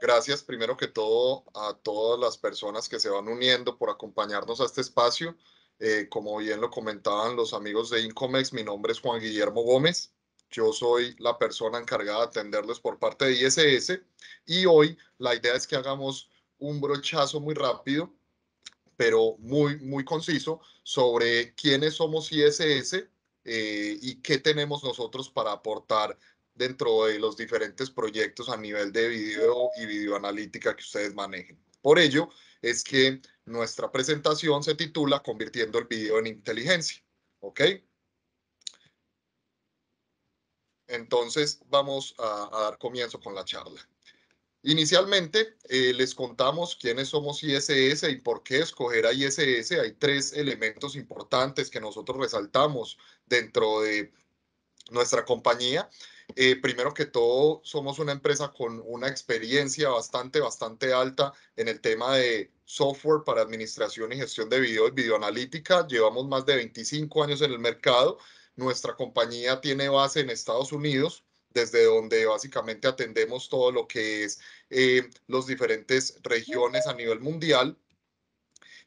Gracias primero que todo a todas las personas que se van uniendo por acompañarnos a este espacio. Eh, como bien lo comentaban los amigos de Incomex, mi nombre es Juan Guillermo Gómez. Yo soy la persona encargada de atenderles por parte de ISS y hoy la idea es que hagamos un brochazo muy rápido, pero muy, muy conciso sobre quiénes somos ISS eh, y qué tenemos nosotros para aportar dentro de los diferentes proyectos a nivel de video y videoanalítica que ustedes manejen. Por ello es que nuestra presentación se titula Convirtiendo el video en inteligencia. ¿Ok? Entonces vamos a, dar comienzo con la charla. Inicialmente eh, les contamos quiénes somos ISS y por qué escoger a ISS. Hay tres elementos importantes que nosotros resaltamos dentro de nuestra compañía eh, primero que todo, somos una empresa con una experiencia bastante, bastante alta en el tema de software para administración y gestión de video y videoanalítica. Llevamos más de 25 años en el mercado. Nuestra compañía tiene base en Estados Unidos, desde donde básicamente atendemos todo lo que es eh, los diferentes regiones a nivel mundial.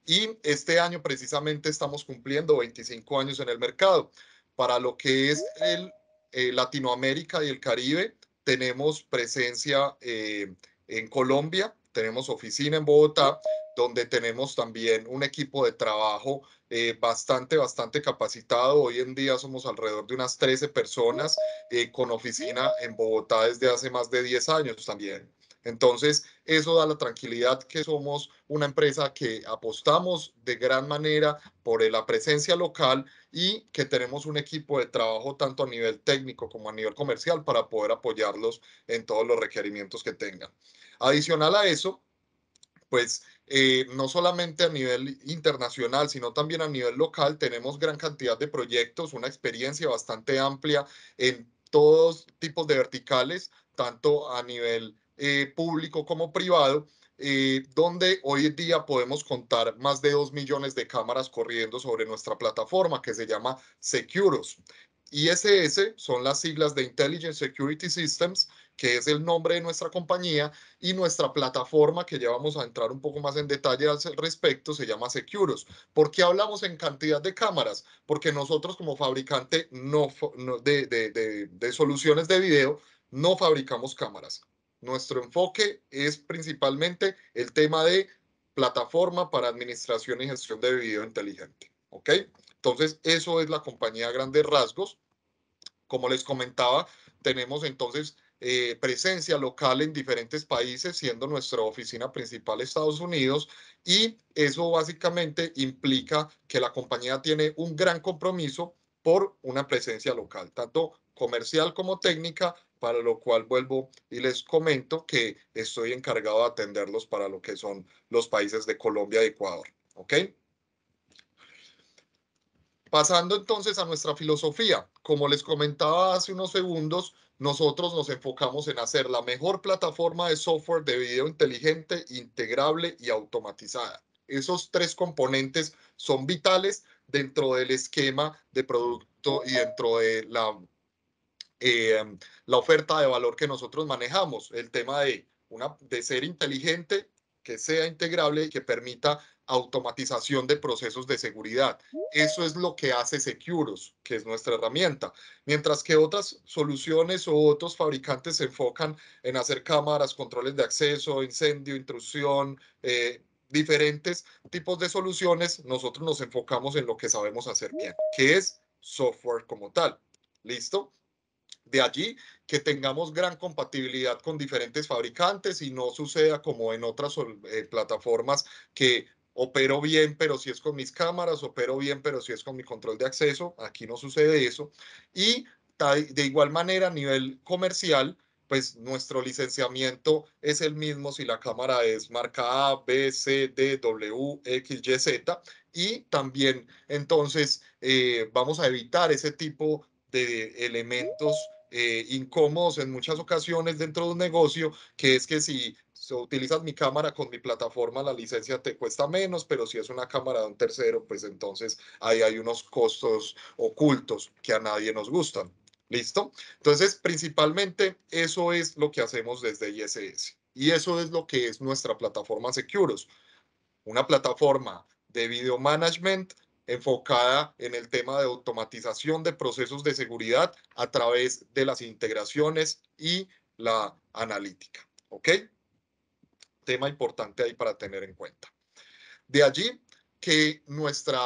Y este año precisamente estamos cumpliendo 25 años en el mercado. Para lo que es el eh, Latinoamérica y el Caribe, tenemos presencia eh, en Colombia, tenemos oficina en Bogotá, donde tenemos también un equipo de trabajo eh, bastante, bastante capacitado. Hoy en día somos alrededor de unas 13 personas con oficina en Bogotá desde hace más de 10 años también. Entonces, eso da la tranquilidad que somos una empresa que apostamos de gran manera por la presencia local y que tenemos un equipo de trabajo tanto a nivel técnico como a nivel comercial para poder apoyarlos en todos los requerimientos que tengan. Adicional a eso, pues eh, no solamente a nivel internacional, sino también a nivel local, tenemos gran cantidad de proyectos, una experiencia bastante amplia en todos tipos de verticales, tanto a nivel eh, público como privado, eh, donde hoy en día podemos contar más de dos millones de cámaras corriendo sobre nuestra plataforma que se llama Securos. ISS son las siglas de Intelligent Security Systems, que es el nombre de nuestra compañía, y nuestra plataforma, que ya vamos a entrar un poco más en detalle al respecto, se llama Securos. ¿Por qué hablamos en cantidad de cámaras? Porque nosotros como fabricante de soluciones de video no fabricamos cámaras nuestro enfoque es principalmente el tema de plataforma para administración y gestión de video inteligente. ¿Ok? Entonces, eso es la compañía a grandes rasgos. Como les comentaba, tenemos entonces eh, presencia local en diferentes países, siendo nuestra oficina principal Estados Unidos, y eso básicamente implica que la compañía tiene un gran compromiso por una presencia local, tanto comercial como técnica, para lo cual vuelvo y les comento que estoy encargado de atenderlos para lo que son los países de Colombia y Ecuador. ¿Ok? Pasando entonces a nuestra filosofía, como les comentaba hace unos segundos, nosotros nos enfocamos en hacer la mejor plataforma de software de video inteligente, integrable y automatizada. Esos tres componentes son vitales dentro del esquema de producto y dentro de la Em, la oferta de valor que nosotros manejamos, el tema de, una, de ser inteligente, que sea integrable y que permita automatización de procesos de seguridad. Eso es lo que hace Securos, que es nuestra herramienta. Mientras que otras soluciones o otros fabricantes se enfocan en hacer cámaras, controles de acceso, incendio, intrusión, eh, diferentes tipos de soluciones, nosotros nos enfocamos en lo que sabemos hacer bien, que es software como tal. ¿Listo? de allí que tengamos gran compatibilidad con diferentes fabricantes y no suceda como en otras eh, plataformas que opero bien, pero si es con mis cámaras, opero bien, pero si es con mi control de acceso, aquí no sucede eso. Y de igual manera, a nivel comercial, pues nuestro licenciamiento es el mismo si la cámara es marca A, B, C, D, W, X, Y, Z. Y también entonces eh, vamos a evitar ese tipo de elementos eh, incómodos en muchas ocasiones dentro de un negocio, que es que si utilizas mi cámara con mi plataforma, la licencia te cuesta menos, pero si es una cámara de un tercero, pues entonces ahí hay unos costos ocultos que a nadie nos gustan. ¿Listo? Entonces, principalmente eso es lo que hacemos desde ISS. Y eso es lo que es nuestra plataforma Securos. Una plataforma de video management enfocada en el tema de automatización de procesos de seguridad a través de las integraciones y la analítica. ¿Ok? Tema importante ahí para tener en cuenta. De allí que nuestra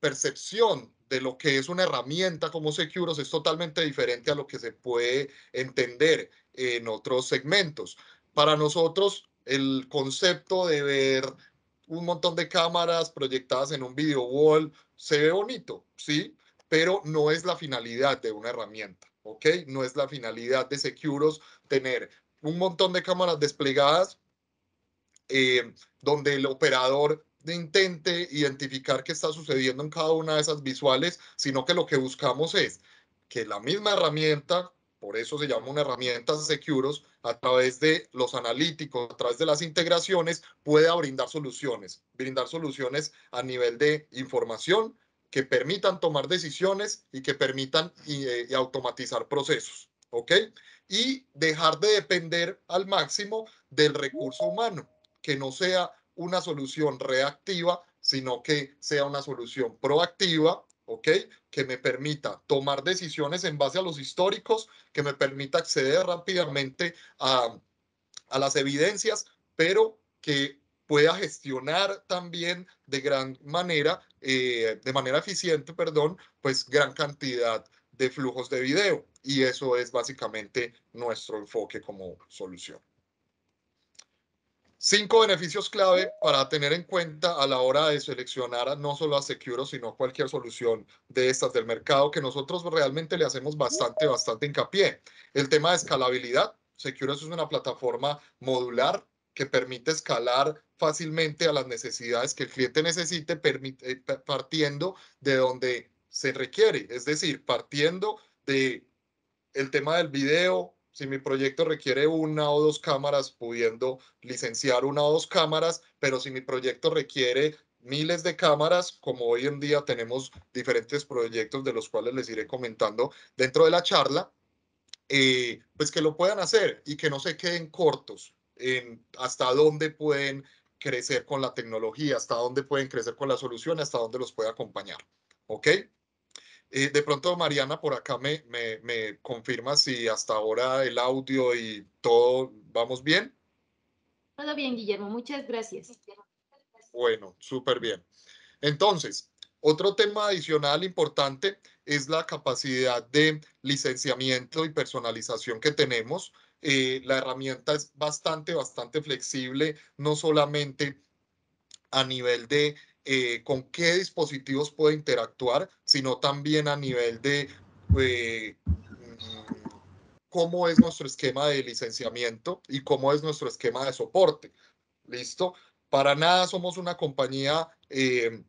percepción de lo que es una herramienta como Securos es totalmente diferente a lo que se puede entender en otros segmentos. Para nosotros, el concepto de ver un montón de cámaras proyectadas en un video wall, se ve bonito, ¿sí? Pero no es la finalidad de una herramienta, ¿ok? No es la finalidad de Securos tener un montón de cámaras desplegadas eh, donde el operador intente identificar qué está sucediendo en cada una de esas visuales, sino que lo que buscamos es que la misma herramienta, por eso se llama una herramienta Securos, a través de los analíticos, a través de las integraciones, pueda brindar soluciones, brindar soluciones a nivel de información que permitan tomar decisiones y que permitan eh, automatizar procesos, ¿ok? Y dejar de depender al máximo del recurso humano, que no sea una solución reactiva, sino que sea una solución proactiva que me permita tomar decisiones en base a los históricos, que me permita acceder rápidamente a, las evidencias, pero que pueda gestionar también de gran manera, eh, de manera eficiente, perdón, pues gran cantidad de flujos de video. Y eso es básicamente nuestro enfoque como solución. Cinco beneficios clave para tener en cuenta a la hora de seleccionar no solo a Securo, sino a cualquier solución de estas del mercado que nosotros realmente le hacemos bastante, bastante hincapié. El tema de escalabilidad. Securo es una plataforma modular que permite escalar fácilmente a las necesidades que el cliente necesite eh, partiendo de donde se requiere, es decir, partiendo de el tema del video, si mi proyecto requiere una o dos cámaras, pudiendo licenciar una o dos cámaras, pero si mi proyecto requiere miles de cámaras, como hoy en día tenemos diferentes proyectos de los cuales les iré comentando dentro de la charla, eh, pues que lo puedan hacer y que no se queden cortos en hasta dónde pueden crecer con la tecnología, hasta dónde pueden crecer con la solución, hasta dónde los puede acompañar. ¿Ok? Eh, de pronto, Mariana, por acá me, confirma si hasta ahora el audio y todo vamos bien. Todo bien, Guillermo. Muchas gracias. Bueno, súper bien. Entonces, otro tema adicional importante es la capacidad de licenciamiento y personalización que tenemos. Eh, la herramienta es bastante, bastante flexible, no solamente a nivel de eh, con qué dispositivos puede interactuar, sino también a nivel de eh, mm, cómo es nuestro esquema de licenciamiento y cómo es nuestro esquema de soporte. ¿Listo? Para nada somos una compañía eh,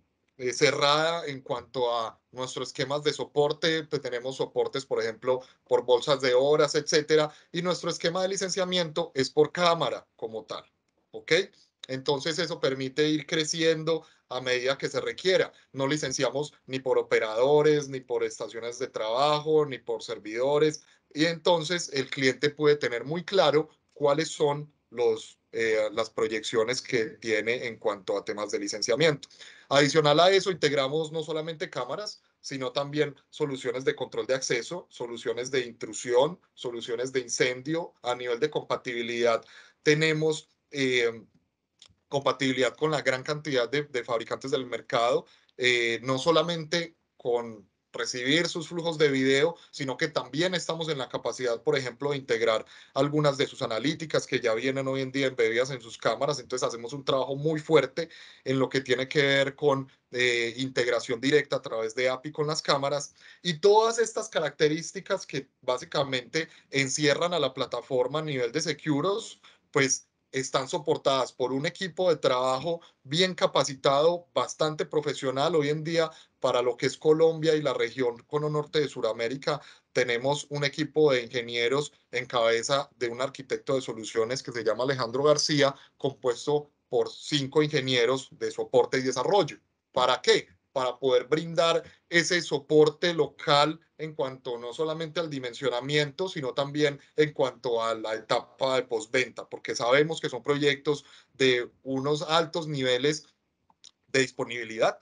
cerrada en cuanto a nuestros esquemas de soporte. tenemos soportes, por ejemplo, por bolsas de horas, etcétera. Y nuestro esquema de licenciamiento es por cámara como tal. ¿Ok? Entonces eso permite ir creciendo a medida que se requiera. No licenciamos ni por operadores, ni por estaciones de trabajo, ni por servidores. Y entonces el cliente puede tener muy claro cuáles son los, eh, las proyecciones que tiene en cuanto a temas de licenciamiento. Adicional a eso, integramos no solamente cámaras, sino también soluciones de control de acceso, soluciones de intrusión, soluciones de incendio. A nivel de compatibilidad, tenemos eh, compatibilidad con la gran cantidad de, fabricantes del mercado, eh, no solamente con recibir sus flujos de video, sino que también estamos en la capacidad, por ejemplo, de integrar algunas de sus analíticas que ya vienen hoy en día embebidas en sus cámaras. Entonces hacemos un trabajo muy fuerte en lo que tiene que ver con eh, integración directa a través de API con las cámaras y todas estas características que básicamente encierran a la plataforma a nivel de Seguros, pues están soportadas por un equipo de trabajo bien capacitado, bastante profesional. Hoy en día, para lo que es Colombia y la región cono norte de Sudamérica, tenemos un equipo de ingenieros en cabeza de un arquitecto de soluciones que se llama Alejandro García, compuesto por cinco ingenieros de soporte y desarrollo. ¿Para qué? para poder brindar ese soporte local en cuanto no solamente al dimensionamiento, sino también en cuanto a la etapa de postventa, porque sabemos que son proyectos de unos altos niveles de disponibilidad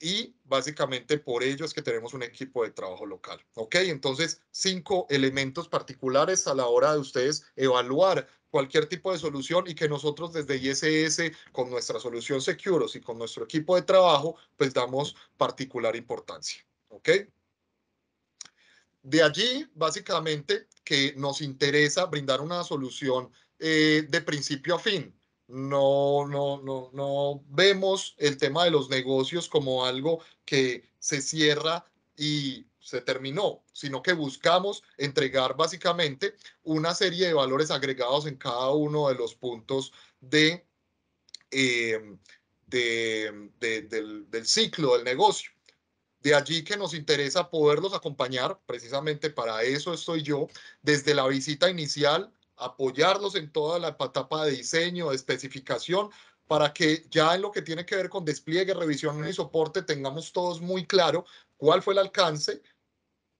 y básicamente por ello es que tenemos un equipo de trabajo local. Entonces, cinco elementos particulares a la hora de ustedes evaluar cualquier tipo de solución y que nosotros desde ISS con nuestra solución Securos y con nuestro equipo de trabajo, pues damos particular importancia. De allí, básicamente, que nos interesa brindar una solución eh, de principio a fin no, no, no, no vemos el tema de los negocios como algo que se cierra y se terminó, sino que buscamos entregar básicamente una serie de valores agregados en cada uno de los puntos de, em, em, del ciclo del negocio. De allí que nos interesa poderlos acompañar, precisamente para eso estoy yo, desde la visita inicial apoyarlos en toda la etapa de diseño, de especificación, para que ya en lo que tiene que ver con despliegue, revisión y soporte tengamos todos muy claro cuál fue el alcance,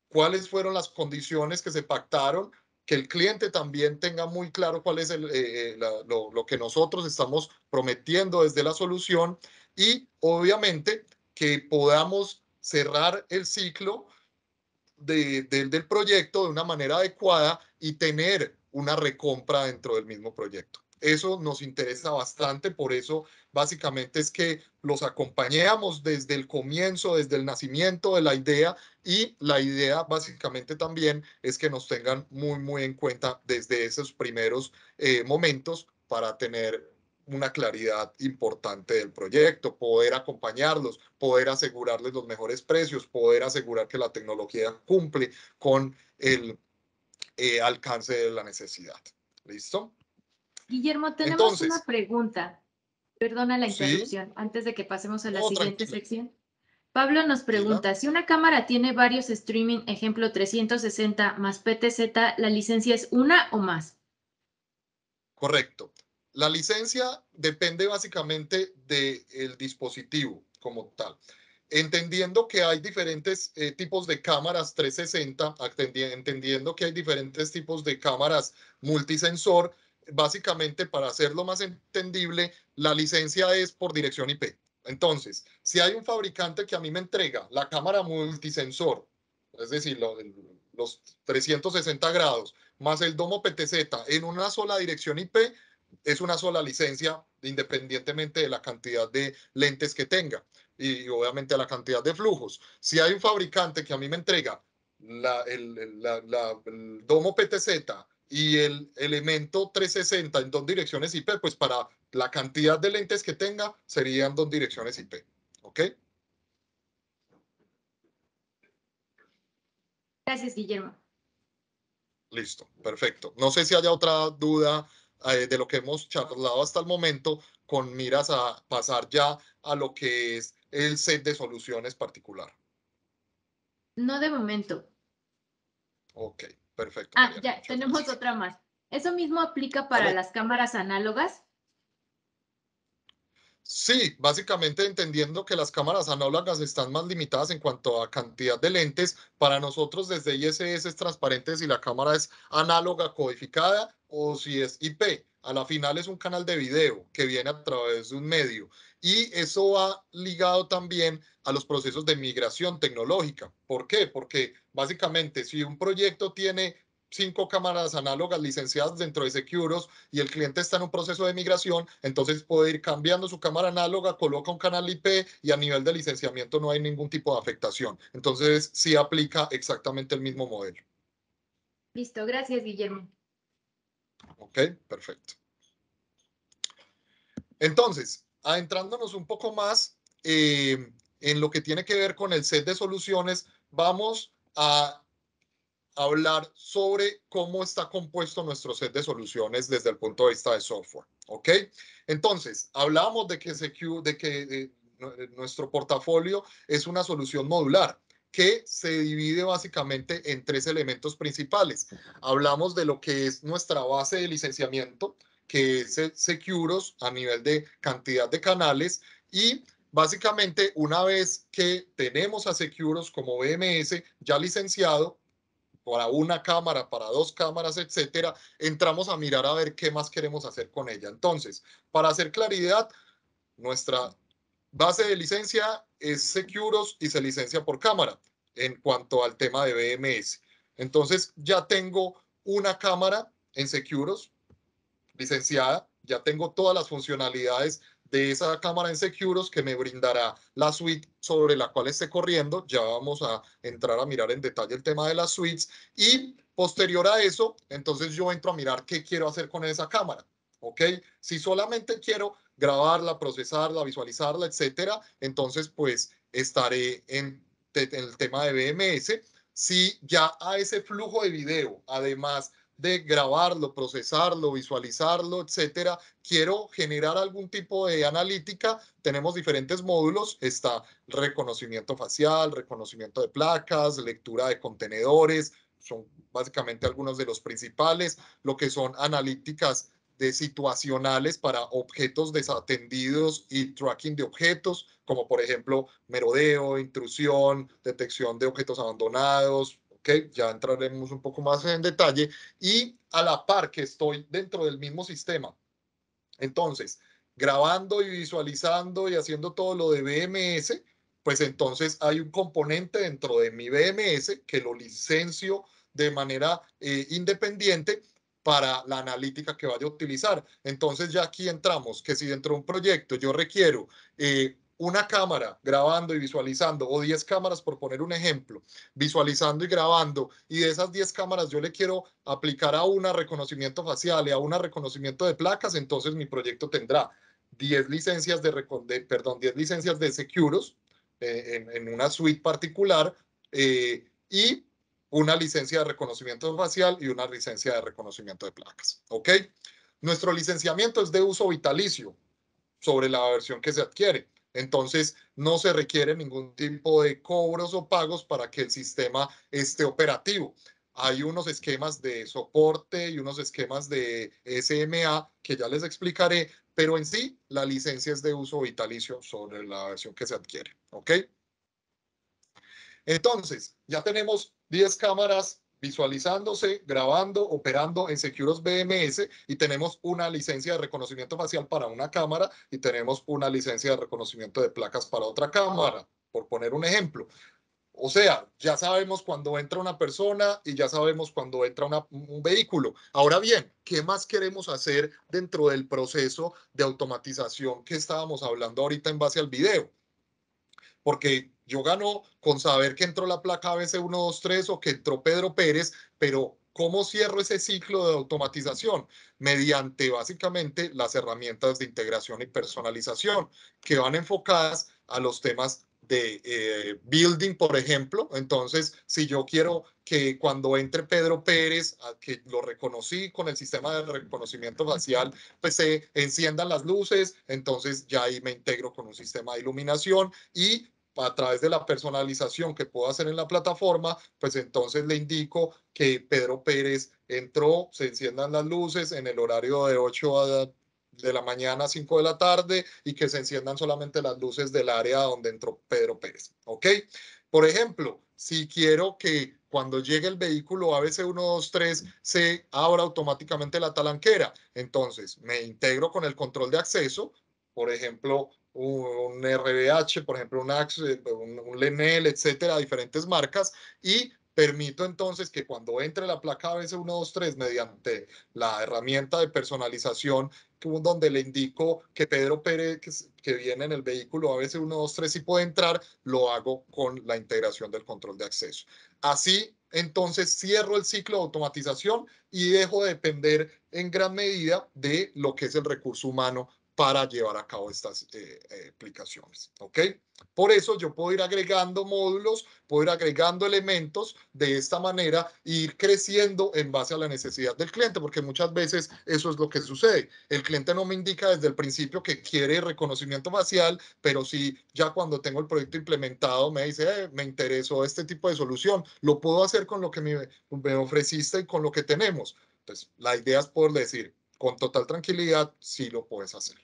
cuáles fueron las condiciones que se pactaron, que el cliente también tenga muy claro cuál es eh, eh, lo, que nosotros estamos prometiendo desde la solución y obviamente que podamos cerrar el ciclo del proyecto de una manera adecuada y tener una recompra dentro del mismo proyecto. Eso nos interesa bastante, por eso básicamente es que los acompañamos desde el comienzo, desde el nacimiento de la idea y la idea básicamente también es que nos tengan muy, muy en cuenta desde esos primeros eh, momentos para tener una claridad importante del proyecto, poder acompañarlos, poder asegurarles los mejores precios, poder asegurar que la tecnología cumple con el eh, alcance de la necesidad. ¿Listo? Guillermo, tenemos una pregunta. Perdona la interrupción, antes de que pasemos a la siguiente sección. Pablo nos pregunta, si una cámara tiene varios streaming, ejemplo 360 más PTZ, ¿la licencia es una o más? Correcto. La licencia depende básicamente del dispositivo como tal entendiendo que hay diferentes eh, tipos de cámaras 360, entendiendo que hay diferentes tipos de cámaras multisensor, básicamente para hacerlo más entendible, la licencia es por dirección IP. Entonces, si hay un fabricante que a mí me entrega la cámara multisensor, es decir, los 360 grados, más el domo PTZ en una sola dirección IP, es una sola licencia independientemente de la cantidad de lentes que tenga y, obviamente a la cantidad de flujos. Si hay un fabricante que a mí me entrega el, domo PTZ y el elemento 360 en dos direcciones IP, pues para la cantidad de lentes que tenga serían dos direcciones IP. ¿Ok? Gracias, Guillermo. Listo, perfecto. No sé si haya otra duda eh, de lo que hemos charlado hasta el momento con miras a pasar ya a lo que es el set de soluciones particular? No de momento. Ok, perfecto. Ah, ya, tenemos otra más. ¿Eso mismo aplica para las cámaras análogas? Sí, básicamente entendiendo que las cámaras análogas están más limitadas en cuanto a cantidad de lentes, para nosotros desde ISS es transparente si la cámara es análoga codificada o si es IP. A la final es un canal de video que viene a través de un medio. Y eso va ligado también a los procesos de migración tecnológica. ¿Por qué? Porque básicamente si un proyecto tiene cinco cámaras análogas licenciadas dentro de Securos y el cliente está en un proceso de migración, entonces puede ir cambiando su cámara análoga, coloca un canal IP y a nivel de licenciamiento no hay ningún tipo de afectación. Entonces sí aplica exactamente el mismo modelo. Listo, gracias Guillermo. Ok, perfecto. Entonces, adentrándonos un poco más eh, en lo que tiene que ver con el set de soluciones, vamos a hablar sobre cómo está compuesto nuestro set de soluciones desde el punto de vista de software. ¿Ok? Entonces, hablamos de que, de que eh, nuestro portafolio es una solución modular que se divide básicamente en tres elementos principales. Hablamos de lo que es nuestra base de licenciamiento, que es Securos a nivel de cantidad de canales y básicamente una vez que tenemos a Securos como BMS ya licenciado, para una cámara, para dos cámaras, etcétera, entramos a mirar a ver qué más queremos hacer con ella. Entonces, para hacer claridad, nuestra base de licencia es Securos y se licencia por cámara en cuanto al tema de BMS. Entonces ya tengo una cámara en Securos licenciada, ya tengo todas las funcionalidades de esa cámara en Securos que me brindará la suite sobre la cual esté corriendo. Ya vamos a entrar a mirar en detalle el tema de las suites y posterior a eso, entonces yo entro a mirar qué quiero hacer con esa cámara. ¿Ok? Si solamente quiero grabarla, procesarla, visualizarla, etcétera. Entonces, pues estaré en, el tema de BMS. Si ya a ese flujo de video, además de grabarlo, procesarlo, visualizarlo, etcétera, quiero generar algún tipo de analítica, tenemos diferentes módulos, está reconocimiento facial, reconocimiento de placas, lectura de contenedores, son básicamente algunos de los principales, lo que son analíticas de situacionales para objetos desatendidos y tracking de objetos, como por ejemplo merodeo, intrusión, detección de objetos abandonados, que ya entraremos un poco más en detalle, y a la par que estoy dentro del mismo sistema. Entonces, grabando y visualizando y haciendo todo lo de BMS, pues entonces hay un componente dentro de mi BMS que lo licencio de manera eh, independiente para la analítica que vaya a utilizar. Entonces ya aquí entramos, que si dentro de un proyecto yo requiero eh, una cámara grabando y visualizando, o 10 cámaras por poner un ejemplo, visualizando y grabando, y de esas 10 cámaras yo le quiero aplicar a una reconocimiento facial y a una reconocimiento de placas, entonces mi proyecto tendrá 10 licencias de, de perdón, 10 licencias de Securos eh, en, una suite particular eh, y una licencia de reconocimiento facial y una licencia de reconocimiento de placas. ¿Ok? Nuestro licenciamiento es de uso vitalicio sobre la versión que se adquiere. Entonces, no se requiere ningún tipo de cobros o pagos para que el sistema esté operativo. Hay unos esquemas de soporte y unos esquemas de SMA que ya les explicaré, pero en sí la licencia es de uso vitalicio sobre la versión que se adquiere. ¿Ok? Entonces, ya tenemos 10 cámaras visualizándose, grabando, operando en Securos BMS y tenemos una licencia de reconocimiento facial para una cámara y tenemos una licencia de reconocimiento de placas para otra cámara, por poner un ejemplo. O sea, ya sabemos cuando entra una persona y ya sabemos cuando entra un vehículo. Ahora bien, ¿qué más queremos hacer dentro del proceso de automatización que estábamos hablando ahorita en base al video? Porque yo gano con saber que entró la placa ABC123 o que entró Pedro Pérez, pero ¿cómo cierro ese ciclo de automatización? Mediante básicamente las herramientas de integración y personalización que van enfocadas a los temas de eh, building, por ejemplo. Entonces, si yo quiero que cuando entre Pedro Pérez, que lo reconocí con el sistema de reconocimiento facial, pues se enciendan las luces, entonces ya ahí me integro con un sistema de iluminación y a través de la personalización que puedo hacer en la plataforma, pues entonces le indico que Pedro Pérez entró, se enciendan las luces en el horario de 8 de la mañana a 5 de la tarde y que se enciendan solamente las luces del área donde entró Pedro Pérez. ¿Ok? Por ejemplo, si quiero que cuando llegue el vehículo ABC 123 se abra automáticamente la talanquera, entonces me integro con el control de acceso, por ejemplo, un RBH, por ejemplo, un, Axe, eh, pues, un, Lenel, etcétera, diferentes marcas, y permito entonces que cuando entre la placa ABC123 mediante la herramienta de personalización donde le indico que Pedro Pérez que, viene en el vehículo ABC123 y puede entrar, lo hago con la integración del control de acceso. Así, entonces, cierro el ciclo de automatización y dejo de depender en gran medida de lo que es el recurso humano para llevar a cabo estas eh, eh, aplicaciones. ¿Ok? Por eso yo puedo ir agregando módulos, puedo ir agregando elementos de esta manera e ir creciendo en base a la necesidad del cliente, porque muchas veces eso es lo que sucede. El cliente no me indica desde el principio que quiere reconocimiento facial, pero si ya cuando tengo el proyecto implementado me dice, eh, me interesó este tipo de solución, lo puedo hacer con lo que me, me ofreciste y con lo que tenemos. Entonces, la idea es poder decir, con total tranquilidad sí lo puedes hacer.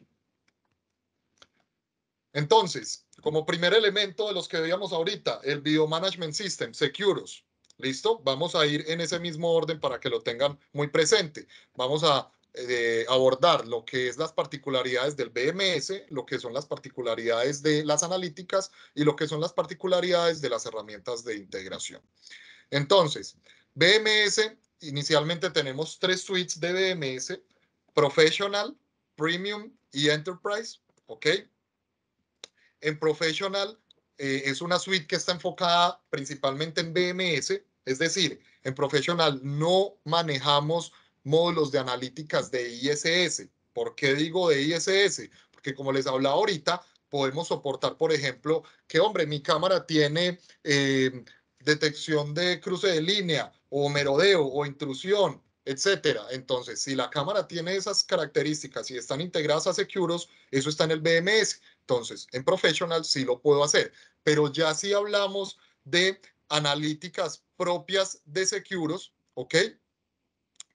Entonces, como primer elemento de los que veíamos ahorita, el Video Management System, Securos. ¿Listo? Vamos a ir en ese mismo orden para que lo tengan muy presente. Vamos a eh, abordar lo que es las particularidades del BMS, lo que son las particularidades de las analíticas y lo que son las particularidades de las herramientas de integración. Entonces, BMS, inicialmente tenemos tres suites de BMS, Professional, Premium y Enterprise, ¿ok? En Professional eh, es una suite que está enfocada principalmente en BMS, es decir, en Professional no manejamos módulos de analíticas de ISS. ¿Por qué digo de ISS? Porque como les hablaba ahorita, podemos soportar, por ejemplo, que, hombre, mi cámara tiene eh, detección de cruce de línea o merodeo o intrusión etcétera. Entonces, si la cámara tiene esas características y están integradas a Securos, eso está en el BMS. Entonces, en Professional sí lo puedo hacer. Pero ya si hablamos de analíticas propias de Securos, ¿ok?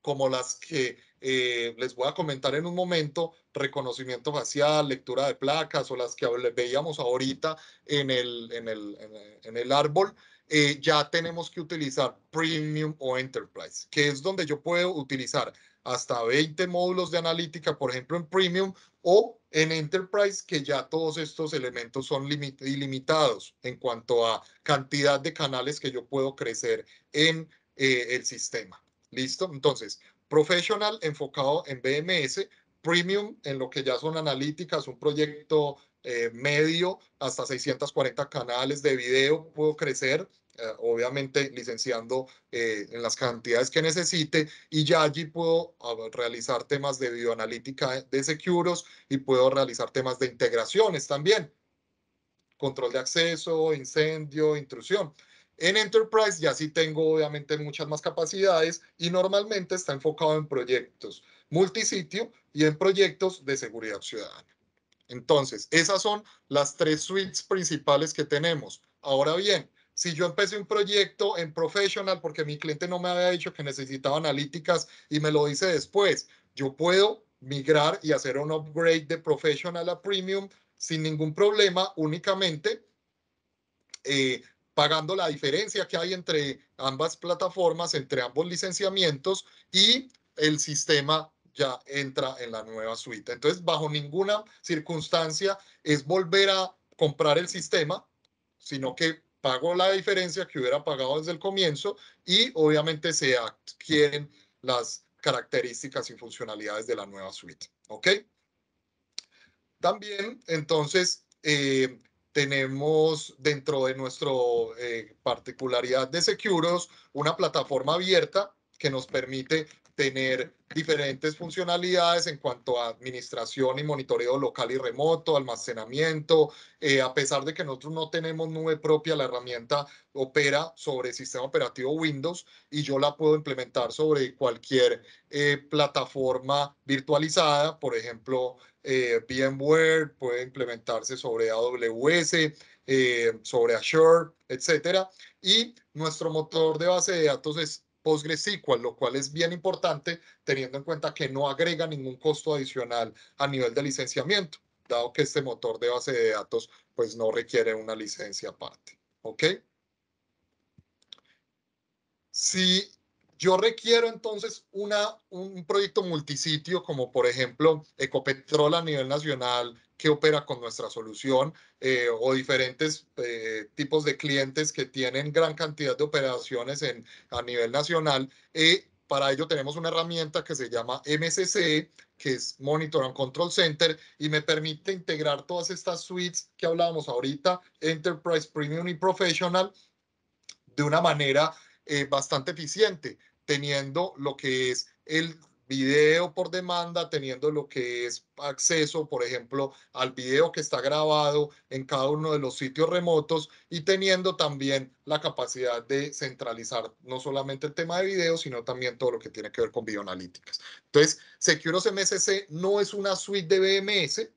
Como las que eh, les voy a comentar en un momento, reconocimiento facial, lectura de placas o las que veíamos ahorita en el, en el, en el árbol. Eh, ya tenemos que utilizar Premium o Enterprise, que es donde yo puedo utilizar hasta 20 módulos de analítica, por ejemplo, en Premium o en Enterprise, que ya todos estos elementos son ilimitados en cuanto a cantidad de canales que yo puedo crecer en eh, el sistema. ¿Listo? Entonces, Professional enfocado en BMS, Premium en lo que ya son analíticas, un proyecto eh, medio hasta 640 canales de video, puedo crecer, eh, obviamente licenciando eh, en las cantidades que necesite y ya allí puedo ah, realizar temas de videoanalítica de seguros y puedo realizar temas de integraciones también, control de acceso, incendio, intrusión. En Enterprise ya sí tengo obviamente muchas más capacidades y normalmente está enfocado en proyectos multisitio y en proyectos de seguridad ciudadana. Entonces, esas son las tres suites principales que tenemos. Ahora bien, si yo empecé un proyecto en Professional porque mi cliente no me había dicho que necesitaba analíticas y me lo dice después, yo puedo migrar y hacer un upgrade de Professional a Premium sin ningún problema, únicamente eh, pagando la diferencia que hay entre ambas plataformas, entre ambos licenciamientos y el sistema ya entra en la nueva suite. Entonces, bajo ninguna circunstancia es volver a comprar el sistema, sino que pago la diferencia que hubiera pagado desde el comienzo y obviamente se adquieren las características y funcionalidades de la nueva suite. ¿Ok? También, entonces, eh, tenemos dentro de nuestra eh, particularidad de Securos una plataforma abierta que nos permite tener diferentes funcionalidades en cuanto a administración y monitoreo local y remoto, almacenamiento. Eh, a pesar de que nosotros no tenemos nube propia, la herramienta opera sobre sistema operativo Windows y yo la puedo implementar sobre cualquier eh, plataforma virtualizada, por ejemplo, eh, VMware, puede implementarse sobre AWS, sobre Azure, etcétera. Y nuestro motor de base de datos es PostgreSQL, lo cual es bien importante teniendo en cuenta que no agrega ningún costo adicional a nivel de licenciamiento, dado que este motor de base de datos pues no requiere una licencia aparte. ¿Ok? Si yo requiero entonces una, un proyecto multisitio como por ejemplo Ecopetrol a nivel nacional, que opera con nuestra solución eh, o diferentes eh, tipos de clientes que tienen gran cantidad de operaciones en, a nivel nacional. Eh, para ello tenemos una herramienta que se llama MCC, que es Monitor and Control Center, y me permite integrar todas estas suites que hablábamos ahorita, Enterprise, Premium y Professional, de una manera eh, bastante eficiente, teniendo lo que es el video por demanda, teniendo lo que es acceso, por ejemplo, al video que está grabado en cada uno de los sitios remotos y teniendo también la capacidad de centralizar no solamente el tema de video, sino también todo lo que tiene que ver con videoanalíticas. Entonces, Secure MSC no es una suite de BMS,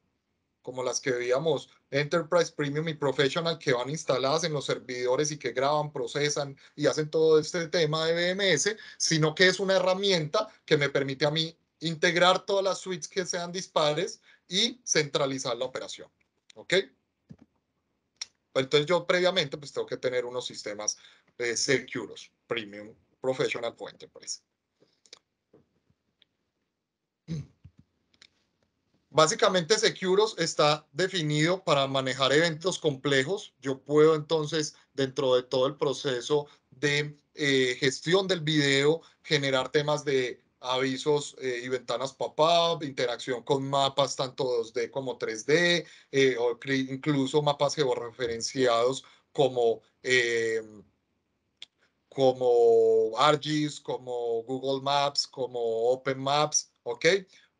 como las que veíamos Enterprise, Premium y Professional, que van instaladas en los servidores y que graban, procesan y hacen todo este tema de BMS, sino que es una herramienta que me permite a mí integrar todas las suites que sean dispares y centralizar la operación. ¿Ok? Entonces yo previamente pues tengo que tener unos sistemas eh, seguros, Premium, Professional o Enterprise. Básicamente, Securos está definido para manejar eventos complejos. Yo puedo entonces, dentro de todo el proceso de eh, gestión del video, generar temas de avisos eh, y ventanas pop-up, interacción con mapas tanto 2D como 3D, eh, o incluso mapas georreferenciados como, como ArcGIS, como Google Maps, como Open Maps, ¿ok?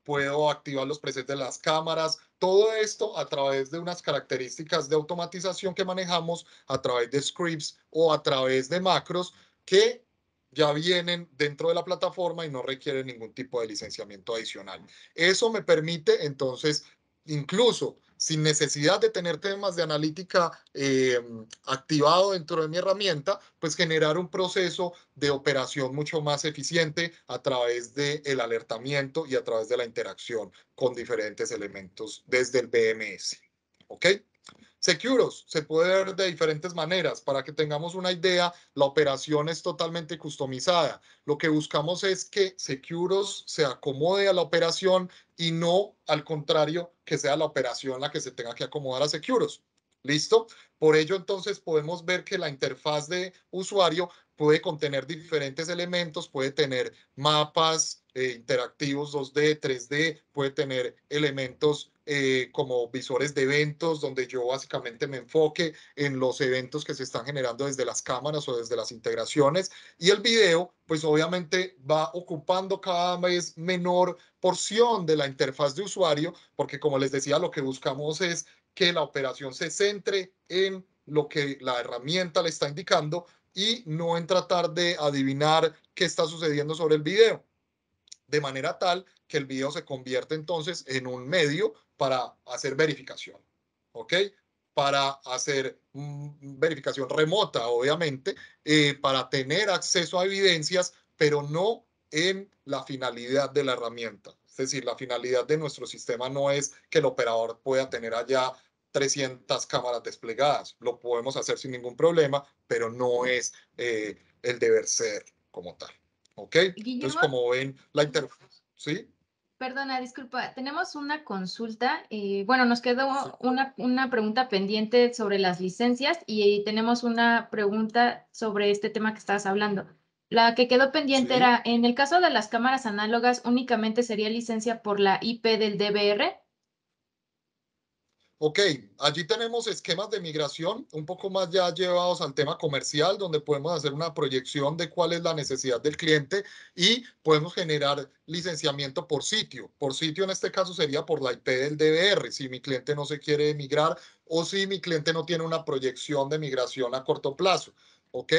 puedo activar los presets de las cámaras, todo esto a través de unas características de automatización que manejamos a través de scripts o a través de macros que ya vienen dentro de la plataforma y no requieren ningún tipo de licenciamiento adicional. Eso me permite entonces incluso sin necesidad de tener temas de analítica eh, activado dentro de mi herramienta, pues generar un proceso de operación mucho más eficiente a través del el alertamiento y a través de la interacción con diferentes elementos desde el BMS. ¿Ok? Securos se puede ver de diferentes maneras. Para que tengamos una idea, la operación es totalmente customizada. Lo que buscamos es que Securos se acomode a la operación y no al contrario que sea la operación la que se tenga que acomodar a Securos. ¿Listo? Por ello, entonces, podemos ver que la interfaz de usuario puede contener diferentes elementos, puede tener mapas eh, interactivos 2D, 3D, puede tener elementos eh, como visores de eventos, donde yo básicamente me enfoque en los eventos que se están generando desde las cámaras o desde las integraciones. Y el video, pues obviamente va ocupando cada vez menor porción de la interfaz de usuario, porque como les decía, lo que buscamos es que la operación se centre en lo que la herramienta le está indicando y no en tratar de adivinar qué está sucediendo sobre el video de manera tal que el video se convierte entonces en un medio para hacer verificación, ¿ok? Para hacer mm, verificación remota, obviamente, eh, para tener acceso a evidencias, pero no en la finalidad de la herramienta. Es decir, la finalidad de nuestro sistema no es que el operador pueda tener allá 300 cámaras desplegadas. Lo podemos hacer sin ningún problema, pero no es eh, el deber ser como tal. ¿Ok? Entonces, como ven, la interfaz, ¿sí? Perdona, disculpa, tenemos una consulta. Eh, bueno, nos quedó una, una, pregunta pendiente sobre las licencias y, tenemos una pregunta sobre este tema que estabas hablando. La que quedó pendiente era, en el caso de las cámaras análogas, únicamente sería licencia por la IP del DVR. Ok, allí tenemos esquemas de migración un poco más ya llevados al tema comercial, donde podemos hacer una proyección de cuál es la necesidad del cliente y podemos generar licenciamiento por sitio. Por sitio en este caso sería por la IP del DBR, si mi cliente no se quiere migrar o si mi cliente no tiene una proyección de migración a corto plazo. ¿ok?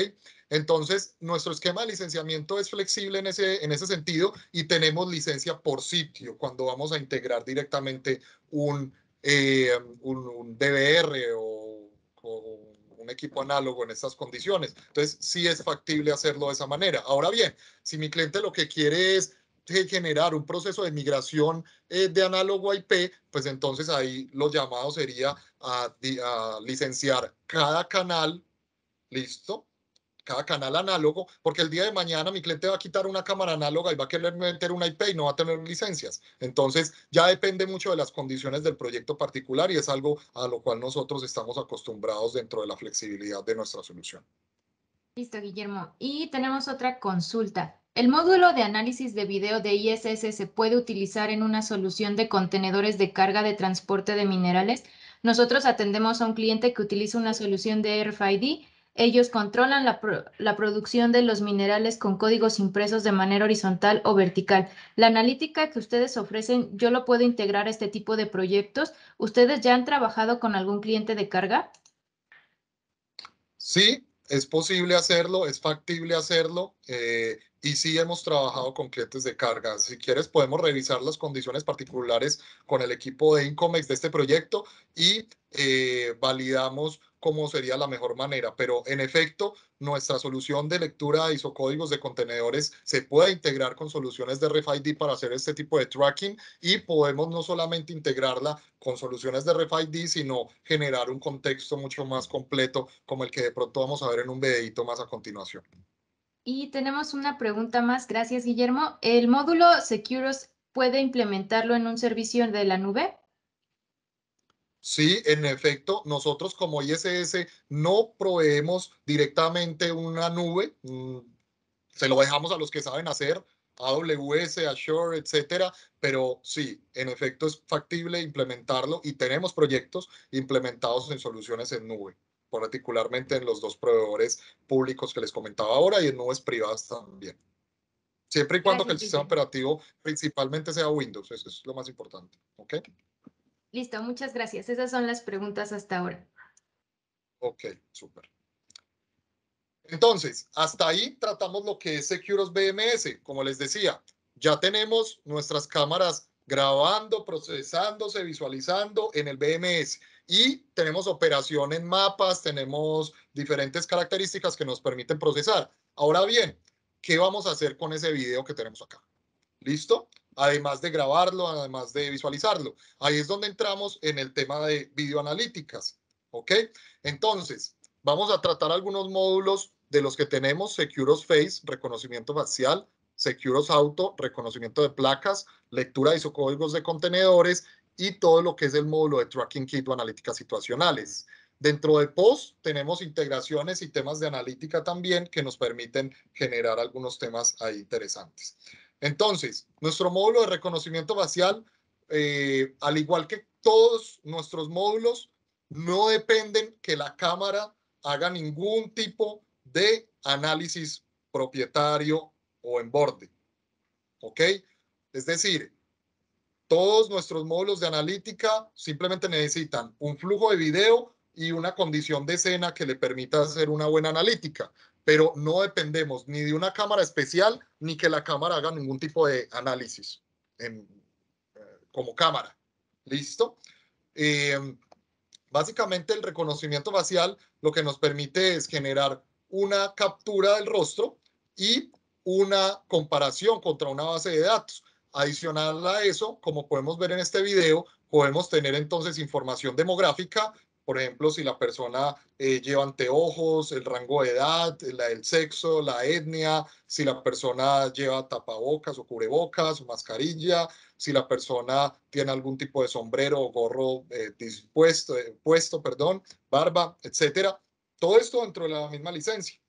Entonces, nuestro esquema de licenciamiento es flexible en ese, en ese sentido y tenemos licencia por sitio cuando vamos a integrar directamente un eh, un, un, DVR o, un equipo análogo en estas condiciones. Entonces, sí es factible hacerlo de esa manera. Ahora bien, si mi cliente lo que quiere es eh, generar un proceso de migración eh, de análogo IP, pues entonces ahí lo llamado sería a licenciar cada canal, listo, cada canal análogo, porque el día de mañana mi cliente va a quitar una cámara análoga y va a querer meter un IP y no va a tener licencias. Entonces ya depende mucho de las condiciones del proyecto particular y es algo a lo cual nosotros estamos acostumbrados dentro de la flexibilidad de nuestra solución. Listo, Guillermo. Y tenemos otra consulta. ¿El módulo de análisis de video de ISS se puede utilizar en una solución de contenedores de carga de transporte de minerales? Nosotros atendemos a un cliente que utiliza una solución de RFID ellos controlan la, producción de los minerales con códigos impresos de manera horizontal o vertical. La analítica que ustedes ofrecen, yo lo puedo integrar a este tipo de proyectos. ¿Ustedes ya han trabajado con algún cliente de carga? Sí, es posible hacerlo, es factible hacerlo. Eh, y sí hemos trabajado con clientes de carga. Si quieres, podemos revisar las condiciones particulares con el equipo de Incomex de este proyecto y eh, validamos cómo sería la mejor manera. Pero en efecto, nuestra solución de lectura de códigos de contenedores se puede integrar con soluciones de RFID para hacer este tipo de tracking y podemos no solamente integrarla con soluciones de RFID, sino generar un contexto mucho más completo como el que de pronto vamos a ver en un videito más a continuación. Y tenemos una pregunta más. Gracias, Guillermo. ¿El módulo Securos puede implementarlo en un servicio de la nube? Sí, en efecto, nosotros como ISS no proveemos directamente una nube, mm, se lo dejamos a los que saben hacer, AWS, Azure, etcétera, pero sí, en efecto es factible implementarlo y tenemos proyectos implementados en soluciones en nube, particularmente en los dos proveedores públicos que les comentaba ahora y en nubes privadas también. Siempre y cuando que el sistema operativo principalmente sea Windows, eso es lo más importante. Listo, muchas gracias. Esas son las preguntas hasta ahora. Ok, súper. Entonces, hasta ahí tratamos lo que es Securos BMS. Como les decía, ya tenemos nuestras cámaras grabando, procesándose, visualizando en el BMS. Y tenemos operación en mapas, tenemos diferentes características que nos permiten procesar. Ahora bien, ¿qué vamos a hacer con ese video que tenemos acá? ¿Listo? además de grabarlo, además de visualizarlo. Ahí es donde entramos en el tema de videoanalíticas, ¿ok? Entonces, vamos a tratar algunos módulos de los que tenemos, Securos Face, reconocimiento facial, Securos Auto, reconocimiento de placas, lectura de códigos de contenedores y todo lo que es el módulo de Tracking Kit o analíticas situacionales. Dentro de POST tenemos integraciones y temas de analítica también que nos permiten generar algunos temas ahí interesantes. Entonces, nuestro módulo de reconocimiento facial, eh, al igual que todos nuestros módulos, no dependen que la cámara haga ningún tipo de análisis propietario o en borde. ¿Ok? Es decir, todos nuestros módulos de analítica simplemente necesitan un flujo de video y una condición de escena que le permita hacer una buena analítica pero no dependemos ni de una cámara especial ni que la cámara haga ningún tipo de análisis eh, como cámara. ¿Listo? Em, básicamente el reconocimiento facial lo que nos permite es generar una captura del rostro y una comparación contra una base de datos. Adicional a eso, como podemos ver en este video, podemos tener entonces información demográfica por ejemplo, si la persona eh, lleva anteojos, el rango de edad, la, el sexo, la etnia, si la persona lleva tapabocas o cubrebocas o mascarilla, si la persona tiene algún tipo de sombrero o gorro eh, dispuesto, eh, puesto, perdón, barba, etcétera. Todo esto dentro de la misma licencia.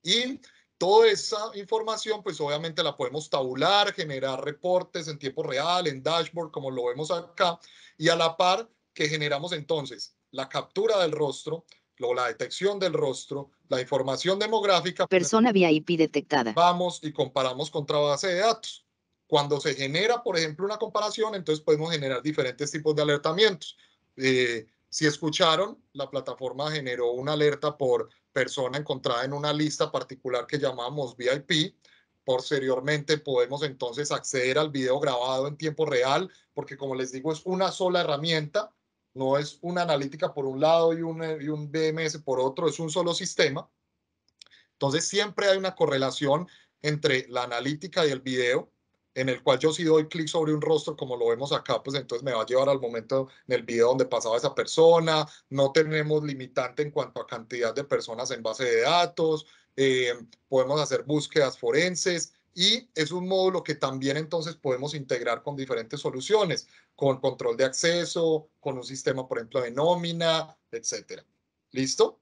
Y toda esa información, pues obviamente la podemos tabular, generar reportes en tiempo real, en dashboard, como lo vemos acá, y a la par que generamos entonces la captura del rostro, o la detección del rostro, la información demográfica. Pues, persona VIP detectada. Vamos y comparamos contra base de datos. Cuando se genera, por ejemplo, una comparación, entonces podemos generar diferentes tipos de alertamientos. Eh, si escucharon, la plataforma generó una alerta por persona encontrada en una lista particular que llamamos VIP. Posteriormente podemos entonces acceder al video grabado en tiempo real, porque como les digo, es una sola herramienta no es una analítica por un lado y un, y un BMS por otro, es un solo sistema. Entonces siempre hay una correlación entre la analítica y el video, en el cual yo si doy clic sobre un rostro, como lo vemos acá, pues entonces me va a llevar al momento en el video donde pasaba esa persona, no tenemos limitante en cuanto a cantidad de personas en base de datos, eh, podemos hacer búsquedas forenses, y es un módulo que también entonces podemos integrar con diferentes soluciones, con control de acceso, con un sistema, por ejemplo, de nómina, etcétera. ¿Listo?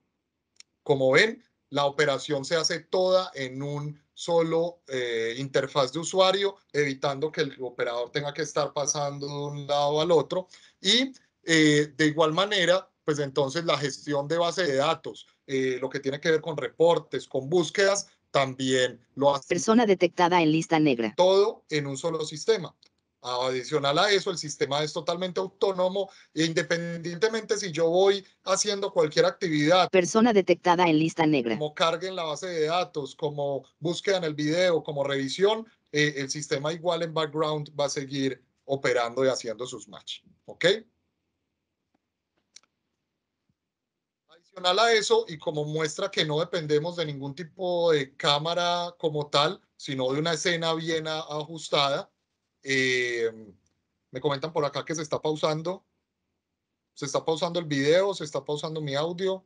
Como ven, la operación se hace toda en un solo eh, interfaz de usuario, evitando que el operador tenga que estar pasando de un lado al otro. Y eh, de igual manera, pues entonces la gestión de base de datos, eh, lo que tiene que ver con reportes, con búsquedas, también lo hace. Persona detectada en lista negra. Todo en un solo sistema. Adicional a eso, el sistema es totalmente autónomo, e independientemente si yo voy haciendo cualquier actividad. Persona detectada en lista negra. Como carguen en la base de datos, como búsqueda en el video, como revisión, eh, el sistema igual en background va a seguir operando y haciendo sus match. ¿Ok? a eso, y como muestra que no dependemos de ningún tipo de cámara como tal, sino de una escena bien ajustada, eh, me comentan por acá que se está pausando. ¿Se está pausando el video? ¿Se está pausando mi audio?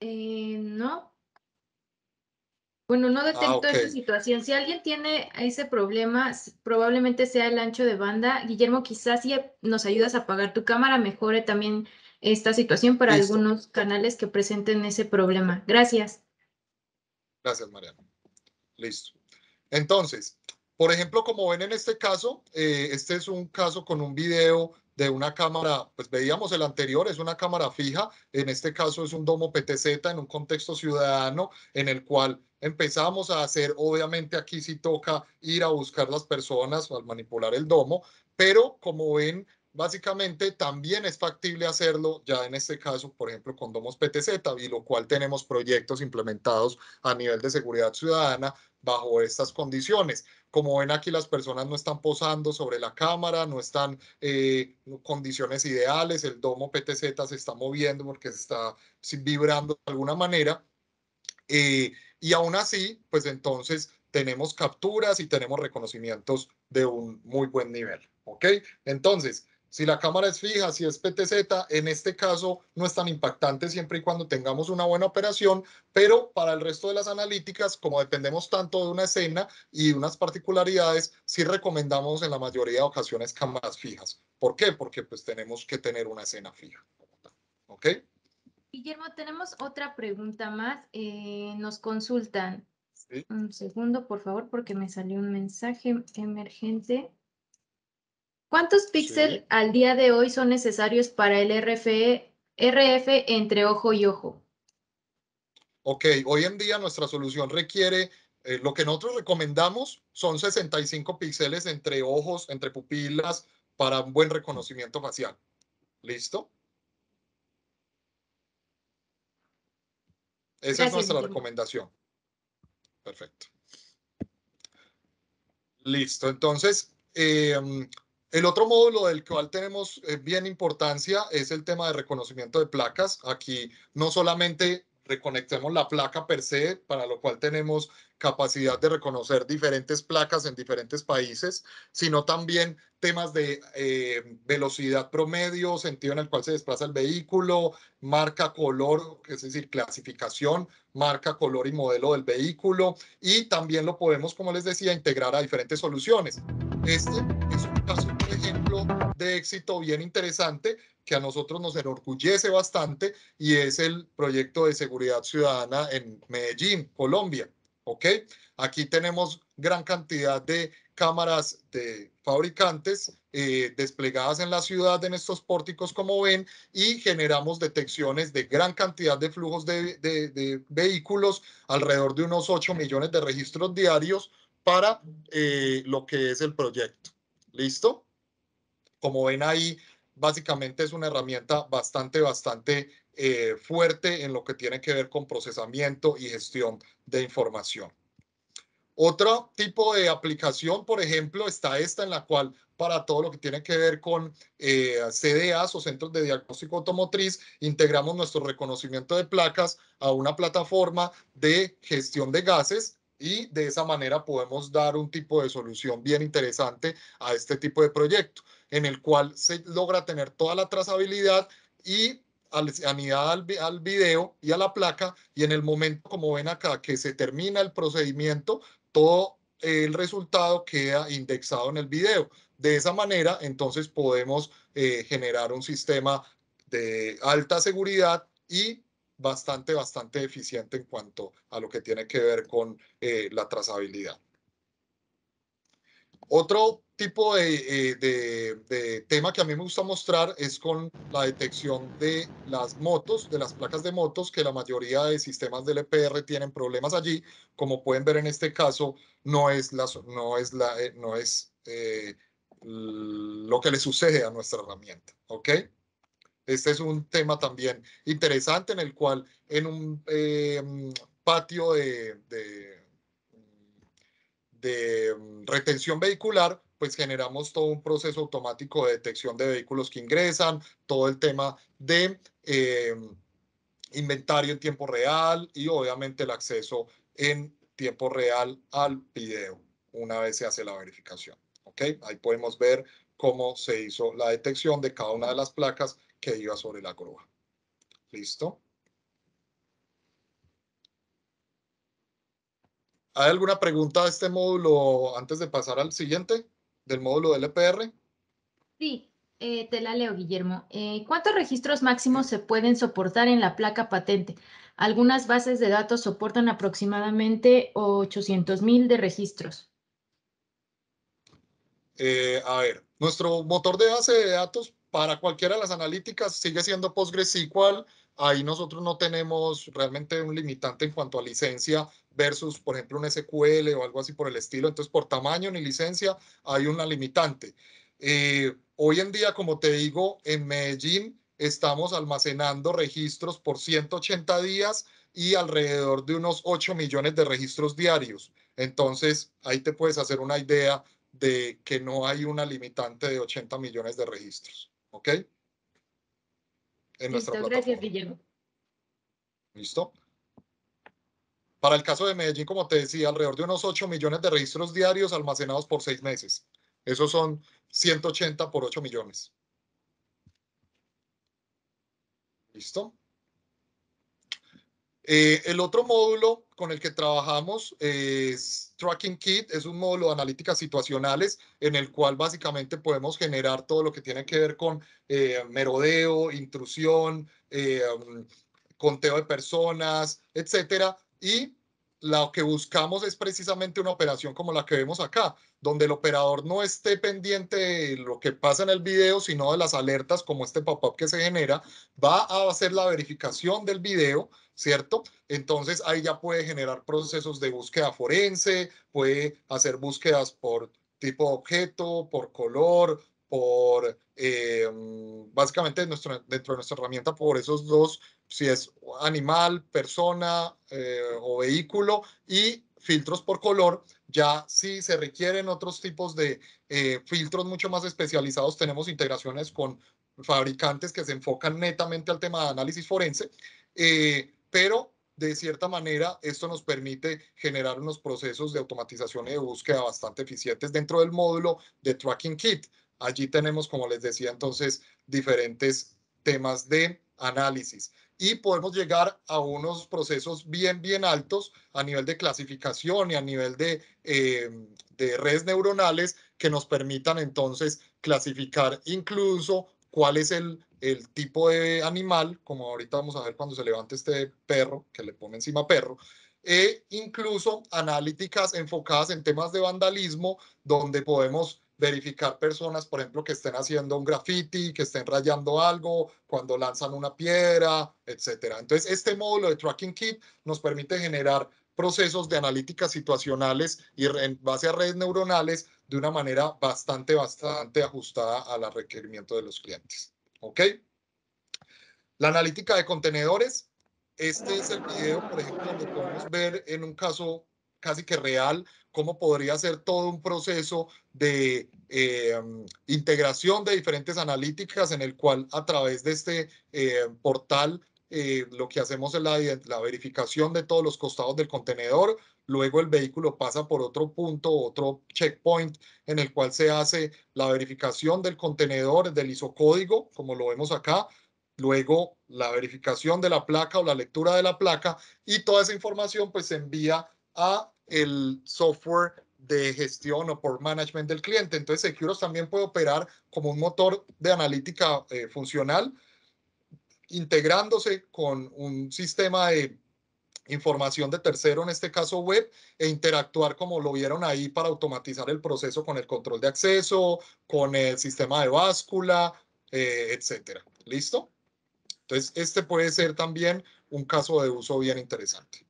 Eh, no. Bueno, no detecto ah, esa situación. Si alguien tiene ese problema, probablemente sea el ancho de banda. Guillermo, quizás si nos ayudas a apagar tu cámara, mejore también esta situación para algunos canales que presenten ese problema. Gracias. Gracias, Mariana. Listo. Entonces, por ejemplo, como ven en este caso, eh, este es un caso con un video de una cámara, pues veíamos el anterior, es una cámara fija, en este caso es un domo PTZ en un contexto ciudadano en el cual empezamos a hacer, obviamente aquí sí toca ir a buscar las personas al manipular el domo, pero como ven, básicamente también es factible hacerlo ya en este caso, por ejemplo, con domos PTZ, y lo cual tenemos proyectos implementados a nivel de seguridad ciudadana bajo estas condiciones. Como ven aquí, las personas no están posando sobre la cámara, no están eh, condiciones ideales, el domo PTZ se está moviendo porque se está vibrando de alguna manera. Eh, y aún así, pues entonces tenemos capturas y tenemos reconocimientos de un muy buen nivel. ¿Ok? Entonces, si la cámara es fija, si es PTZ, en este caso no es tan impactante siempre y cuando tengamos una buena operación, pero para el resto de las analíticas, como dependemos tanto de una escena y unas particularidades, sí recomendamos en la mayoría de ocasiones cámaras fijas. ¿Por qué? Porque pues tenemos que tener una escena fija. ¿Ok? Guillermo, tenemos otra pregunta más. Eh, nos consultan. ¿Sí? Un segundo, por favor, porque me salió un mensaje emergente. ¿Cuántos píxeles al día de hoy son necesarios para el RF e, e entre ojo y ojo? Ok, hoy en día nuestra solución requiere, eh, lo que nosotros recomendamos son 65 píxeles entre ojos, entre pupilas, para un buen reconocimiento facial. ¿Listo? Esa es nuestra recomendación. Perfecto. Listo, entonces, em, el otro módulo del cual tenemos eh, bien importancia es el tema de reconocimiento de placas. Aquí no solamente reconectemos la placa per se, para lo cual tenemos capacidad de reconocer diferentes placas en diferentes países, sino también temas de eh, velocidad promedio, sentido en el cual se desplaza el vehículo, marca, color, es decir, clasificación, marca, color y modelo del vehículo, y también lo podemos, como les decía, integrar a diferentes soluciones. Este es un caso de éxito bien interesante que a nosotros nos enorgullece bastante y es el proyecto de seguridad ciudadana en Medellín, Colombia. ¿Ok? Aquí tenemos gran cantidad de cámaras de fabricantes eh, desplegadas en la ciudad en estos pórticos, como ven, y generamos detecciones de gran cantidad de flujos de, de, vehículos, alrededor de unos 8 millones de registros diarios para eh, lo que es el proyecto. ¿Listo? como ven ahí, básicamente es una herramienta bastante, bastante eh, fuerte en lo que tiene que ver con procesamiento y gestión de información. Otro tipo de aplicación, por ejemplo, está esta en la cual para todo lo que tiene que ver con eh, CDAs o centros de diagnóstico automotriz, integramos nuestro reconocimiento de placas a una plataforma de gestión de gases y de esa manera podemos dar un tipo de solución bien interesante a este tipo de proyecto en el cual se logra tener toda la trazabilidad y anidada al, al video y a la placa y en el momento, como ven acá, que se termina el procedimiento, todo el resultado queda indexado en el video. De esa manera, entonces podemos eh, generar un sistema de alta seguridad y bastante, bastante eficiente en cuanto a lo que tiene que ver con eh, la trazabilidad. Otro tipo eh, de, de, tema que a mí me gusta mostrar es con la detección de las motos, de las placas de motos, que la mayoría de sistemas del EPR tienen problemas allí. Como pueden ver en este caso, no es, la, no es, la, eh, no es eh, lo que le sucede a nuestra herramienta. ¿Ok? Este es un tema también interesante en el cual en un patio de de mm, retención vehicular, pues generamos todo un proceso automático de detección de vehículos que ingresan, todo el tema de em, inventario en tiempo real y obviamente el acceso en tiempo real al video una vez se hace la verificación. ¿ok? Ahí podemos ver cómo se hizo la detección de cada una de las placas que iba sobre la grúa. ¿Listo? ¿Hay alguna pregunta a este módulo antes de pasar al siguiente, del módulo del EPR? Sí, eh, te la leo, Guillermo. Eh, ¿Cuántos registros máximos se pueden soportar en la placa patente? Algunas bases de datos soportan aproximadamente 800,000 de registros. Eh, a ver, nuestro motor de base de datos para cualquiera de las analíticas sigue siendo PostgreSQL. Ahí nosotros no tenemos realmente un limitante en cuanto a licencia versus, por ejemplo, un SQL o algo así por el estilo. Entonces, por tamaño ni licencia hay una limitante. Eh, hoy en día, como te digo, en Medellín estamos almacenando registros por 180 días y alrededor de unos 8 millones de registros diarios. Entonces, ahí te puedes hacer una idea de que no hay una limitante de 80 millones de registros. ¿Ok? En Listo, gracias, Guillermo. ¿Listo? Para el caso de Medellín, como te decía, alrededor de unos 8 millones de registros diarios almacenados por seis meses. Esos son 180 por 8 millones. ¿Listo? Eh, el otro módulo con el que trabajamos es Tracking Kit, es un módulo de analíticas situacionales en el cual básicamente podemos generar todo lo que tiene que ver con eh, merodeo, intrusión, eh, mm, conteo de personas, etcétera, y lo que buscamos es precisamente una operación como la que vemos acá, donde el operador no esté pendiente de lo que pasa en el video, sino de las alertas como este pop-up que se genera, va a hacer la verificación del video, ¿cierto? Entonces ahí ya puede generar procesos de búsqueda forense, puede hacer búsquedas por tipo objeto, por color, por eh, mm, básicamente nuestro, dentro de nuestra herramienta por esos dos, si es animal, persona eh, o vehículo y filtros por color. Ya si se requieren otros tipos de eh, filtros mucho más especializados, tenemos integraciones con fabricantes que se enfocan netamente al tema de análisis forense, pero de cierta manera, esto nos permite generar unos procesos de automatización y de búsqueda bastante eficientes dentro del módulo de Tracking Kit. Allí tenemos, como les decía entonces, diferentes temas de análisis y podemos llegar a unos procesos bien, bien altos a nivel de clasificación y a nivel de, em, de redes neuronales que nos permitan entonces clasificar incluso cuál es el, el, tipo de animal, como ahorita vamos a ver cuando se levante este perro, que le pone encima perro, e incluso analíticas enfocadas en temas de vandalismo, donde podemos verificar personas, por ejemplo, que estén haciendo un graffiti, que estén rayando algo, cuando lanzan una piedra, etcétera. Entonces, este módulo de Tracking Kit nos permite generar procesos de analíticas situacionales y en base a redes neuronales de una manera bastante, bastante ajustada a los requerimientos de los clientes. ¿Ok? La analítica de contenedores. Este es el video, por ejemplo, donde podemos ver en un caso casi que real, cómo podría ser todo un proceso de eh, mm, integración de diferentes analíticas en el cual a través de este eh, portal eh, lo que hacemos es la, la, verificación de todos los costados del contenedor, luego el vehículo pasa por otro punto, otro checkpoint en el cual se hace la verificación del contenedor, del ISO código, como lo vemos acá, luego la verificación de la placa o la lectura de la placa y toda esa información pues se envía a el software de gestión o por management del cliente. Entonces, Securos también puede operar como un motor de analítica eh, funcional, integrándose con un sistema de información de tercero, en este caso web, e interactuar como lo vieron ahí para automatizar el proceso con el control de acceso, con el sistema de báscula, eh, etcétera. ¿Listo? Entonces, este puede ser también un caso de uso bien interesante.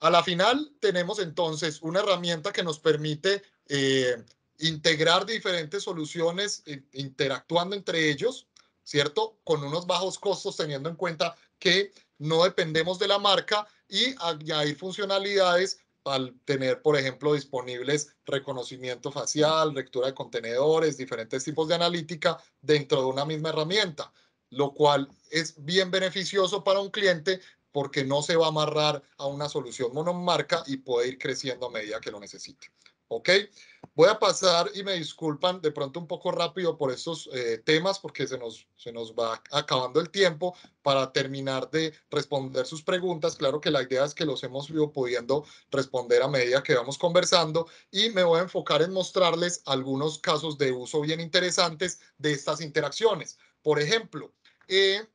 A la final tenemos entonces una herramienta que nos permite eh, integrar diferentes soluciones eh, interactuando entre ellos, ¿cierto? Con unos bajos costos teniendo en cuenta que no dependemos de la marca y añadir funcionalidades al tener, por ejemplo, disponibles reconocimiento facial, lectura de contenedores, diferentes tipos de analítica dentro de una misma herramienta, lo cual es bien beneficioso para un cliente porque no se va a amarrar a una solución monomarca y puede ir creciendo a medida que lo necesite. ¿Ok? Voy a pasar y me disculpan de pronto un poco rápido por estos eh, temas porque se nos, se nos va acabando el tiempo para terminar de responder sus preguntas. Claro que la idea es que los hemos ido pudiendo responder a medida que vamos conversando y me voy a enfocar en mostrarles algunos casos de uso bien interesantes de estas interacciones. Por ejemplo,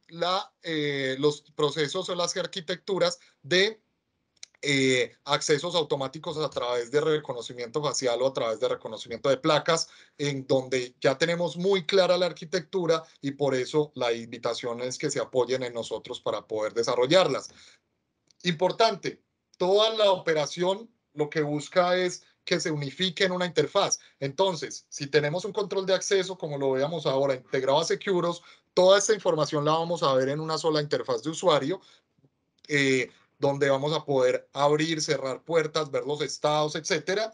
la, eh, los procesos o las arquitecturas de eh, accesos automáticos a través de reconocimiento facial o a través de reconocimiento de placas, en donde ya tenemos muy clara la arquitectura y por eso la invitación es que se apoyen en nosotros para poder desarrollarlas. Importante, toda la operación lo que busca es que se unifique en una interfaz. Entonces, si tenemos un control de acceso, como lo veamos ahora, integrado a Securos, Toda esta información la vamos a ver en una sola interfaz de usuario, eh, donde vamos a poder abrir, cerrar puertas, ver los estados, etcétera.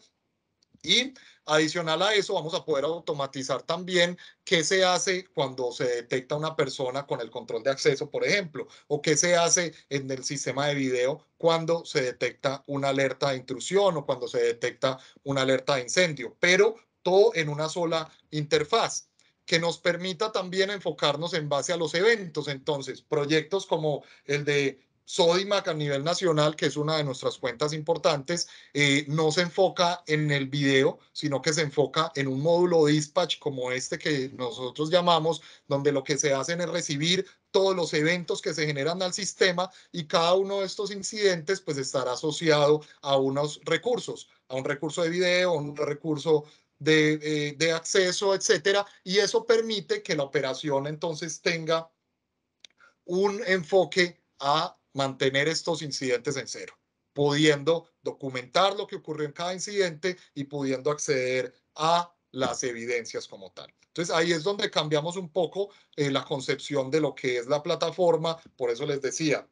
Y adicional a eso, vamos a poder automatizar también qué se hace cuando se detecta una persona con el control de acceso, por ejemplo, o qué se hace en el sistema de video cuando se detecta una alerta de intrusión o cuando se detecta una alerta de incendio, pero todo en una sola interfaz que nos permita también enfocarnos en base a los eventos. Entonces, proyectos como el de Sodimac a nivel nacional, que es una de nuestras cuentas importantes, eh, no se enfoca en el video, sino que se enfoca en un módulo dispatch como este que nosotros llamamos, donde lo que se hacen es recibir todos los eventos que se generan al sistema y cada uno de estos incidentes pues estará asociado a unos recursos, a un recurso de video, a un recurso eh, de, acceso, etcétera, y eso permite que la operación entonces tenga un enfoque a mantener estos incidentes en cero, pudiendo documentar lo que ocurrió en cada incidente y pudiendo acceder a las evidencias como tal. Entonces ahí es donde cambiamos un poco eh, la concepción de lo que es la plataforma. Por eso les decía,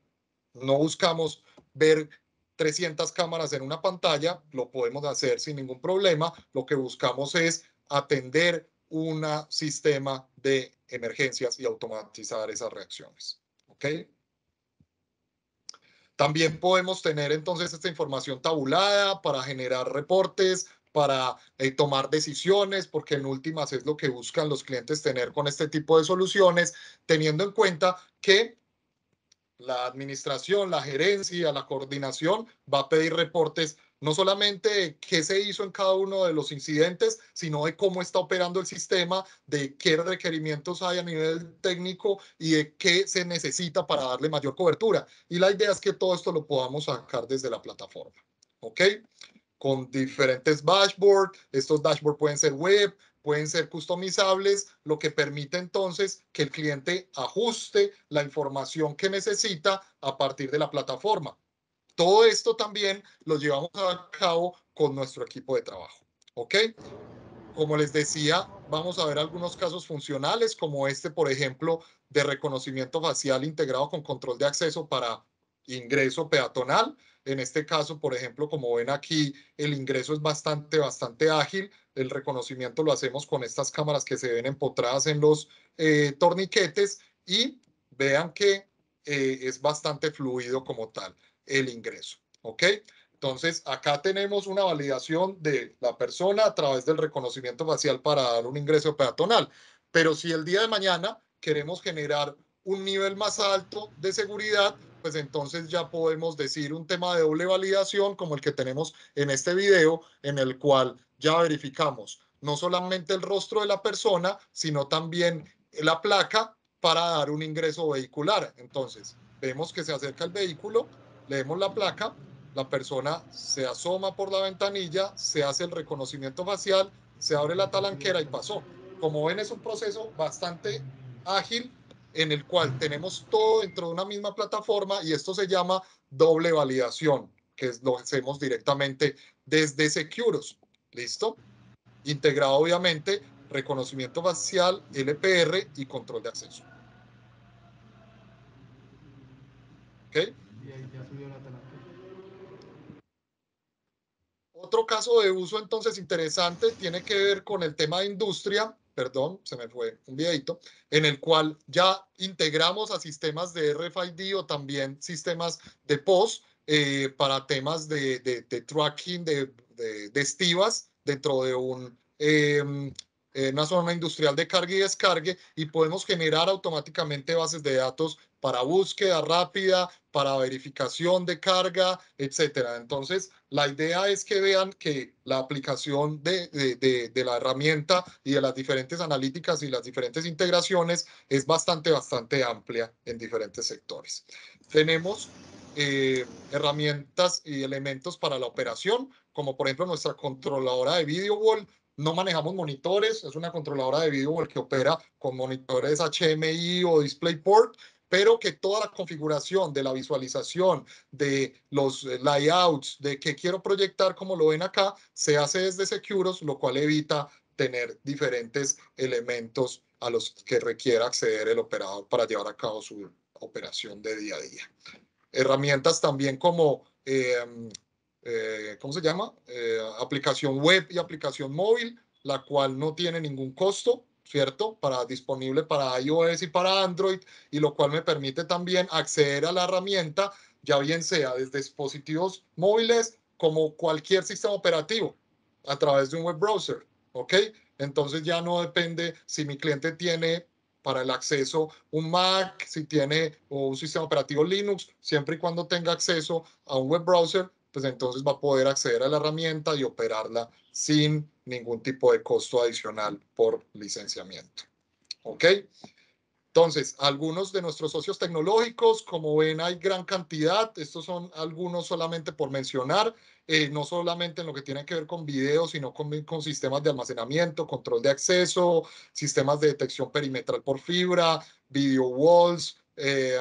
no buscamos ver 300 cámaras en una pantalla, lo podemos hacer sin ningún problema. Lo que buscamos es atender un sistema de emergencias y automatizar esas reacciones. También podemos tener entonces esta información tabulada para generar reportes, para eh, tomar decisiones, porque en últimas es lo que buscan los clientes tener con este tipo de soluciones, teniendo en cuenta que la administración, la gerencia, la coordinación va a pedir reportes no solamente de qué se hizo en cada uno de los incidentes, sino de cómo está operando el sistema, de qué requerimientos hay a nivel técnico y de qué se necesita para darle mayor cobertura. Y la idea es que todo esto lo podamos sacar desde la plataforma, ¿ok? Con diferentes dashboards, estos dashboards pueden ser web, pueden ser customizables, lo que permite entonces que el cliente ajuste la información que necesita a partir de la plataforma. Todo esto también lo llevamos a cabo con nuestro equipo de trabajo. ¿Ok? Como les decía, vamos a ver algunos casos funcionales, como este, por ejemplo, de reconocimiento facial integrado con control de acceso para ingreso peatonal. En este caso, por ejemplo, como ven aquí, el ingreso es bastante, bastante ágil el reconocimiento lo hacemos con estas cámaras que se ven empotradas en los eh, torniquetes y vean que eh, es bastante fluido como tal el ingreso, ¿ok? Entonces, acá tenemos una validación de la persona a través del reconocimiento facial para dar un ingreso peatonal. Pero si el día de mañana queremos generar un nivel más alto de seguridad, pues entonces ya podemos decir un tema de doble validación como el que tenemos en este video, en el cual ya verificamos no solamente el rostro de la persona, sino también la placa para dar un ingreso vehicular. Entonces, vemos que se acerca el vehículo, leemos la placa, la persona se asoma por la ventanilla, se hace el reconocimiento facial, se abre la talanquera y pasó. Como ven, es un proceso bastante ágil en el cual tenemos todo dentro de una misma plataforma y esto se llama doble validación, que lo hacemos directamente desde Securos. ¿Listo? Integrado obviamente reconocimiento facial, LPR y control de acceso. ¿Ok? Otro caso de uso entonces interesante tiene que ver con el tema de industria, perdón, se me fue un videito, en el cual ya integramos a sistemas de RFID o también sistemas de POS eh, para temas de, tracking de, de, estivas dentro de em, eh, una zona industrial de carga y descargue y podemos generar automáticamente bases de datos para búsqueda rápida, para verificación de carga, etc. Entonces, la idea es que vean que la aplicación de, de, la herramienta y de las diferentes analíticas y las diferentes integraciones es bastante, bastante amplia en diferentes sectores. Tenemos eh, herramientas y elementos para la operación, como por ejemplo nuestra controladora de video wall. No manejamos monitores, es una controladora de video wall que opera con monitores HMI o DisplayPort, pero que toda la configuración de la visualización, de los eh, layouts, de qué quiero proyectar, como lo ven acá, se hace desde Securos, lo cual evita tener diferentes elementos a los que requiera acceder el operador para llevar a cabo su operación de día a día herramientas también como, em, eh, ¿cómo se llama? Eh, aplicación web y aplicación móvil, la cual no tiene ningún costo, ¿cierto? Para, disponible para iOS y para Android, y lo cual me permite también acceder a la herramienta, ya bien sea desde dispositivos móviles como cualquier sistema operativo, a través de un web browser, ¿ok? Entonces ya no depende si mi cliente tiene para el acceso un Mac, si tiene un sistema operativo Linux, siempre y cuando tenga acceso a un web browser, pues entonces va a poder acceder a la herramienta y operarla sin ningún tipo de costo adicional por licenciamiento. ¿Ok? Entonces, algunos de nuestros socios tecnológicos, como ven, hay gran cantidad. Estos son algunos solamente por mencionar, eh, no solamente en lo que tiene que ver con videos, sino con, sistemas de almacenamiento, control de acceso, sistemas de detección perimetral por fibra, video walls, eh,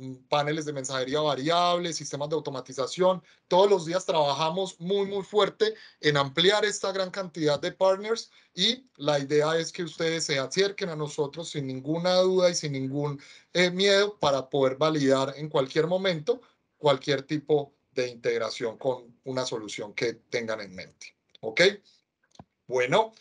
Mm, paneles de mensajería variable, sistemas de automatización. Todos los días trabajamos muy, muy fuerte en ampliar esta gran cantidad de partners y la idea es que ustedes se acerquen a nosotros sin ninguna duda y sin ningún eh, miedo para poder validar en cualquier momento cualquier tipo de integración con una solución que tengan en mente. ¿Ok? Bueno,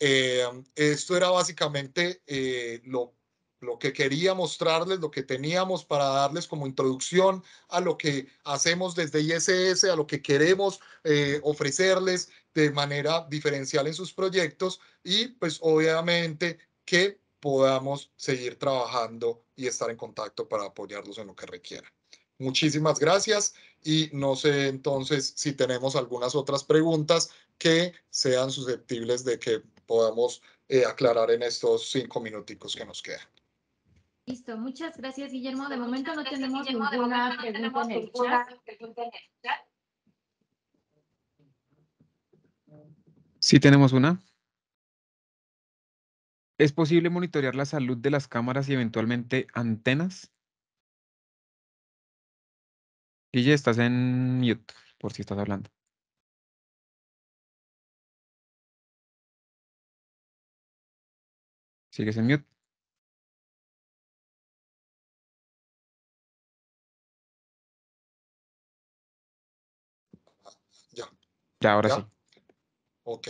eh, esto era básicamente eh, lo lo lo que quería mostrarles, lo que teníamos para darles como introducción a lo que hacemos desde ISS, a lo que queremos eh, ofrecerles de manera diferencial en sus proyectos y pues obviamente que podamos seguir trabajando y estar en contacto para apoyarlos en lo que requiera. Muchísimas gracias y no sé entonces si tenemos algunas otras preguntas que sean susceptibles de que podamos eh, aclarar en estos cinco minuticos que nos quedan. Listo, muchas gracias, Guillermo. De momento no tenemos ninguna pregunta en el chat. Sí tenemos una. ¿Es posible monitorear la salud de las cámaras y eventualmente antenas? Guille, estás en mute, por si estás hablando. ¿Sigues en mute? ahora sí. Ok.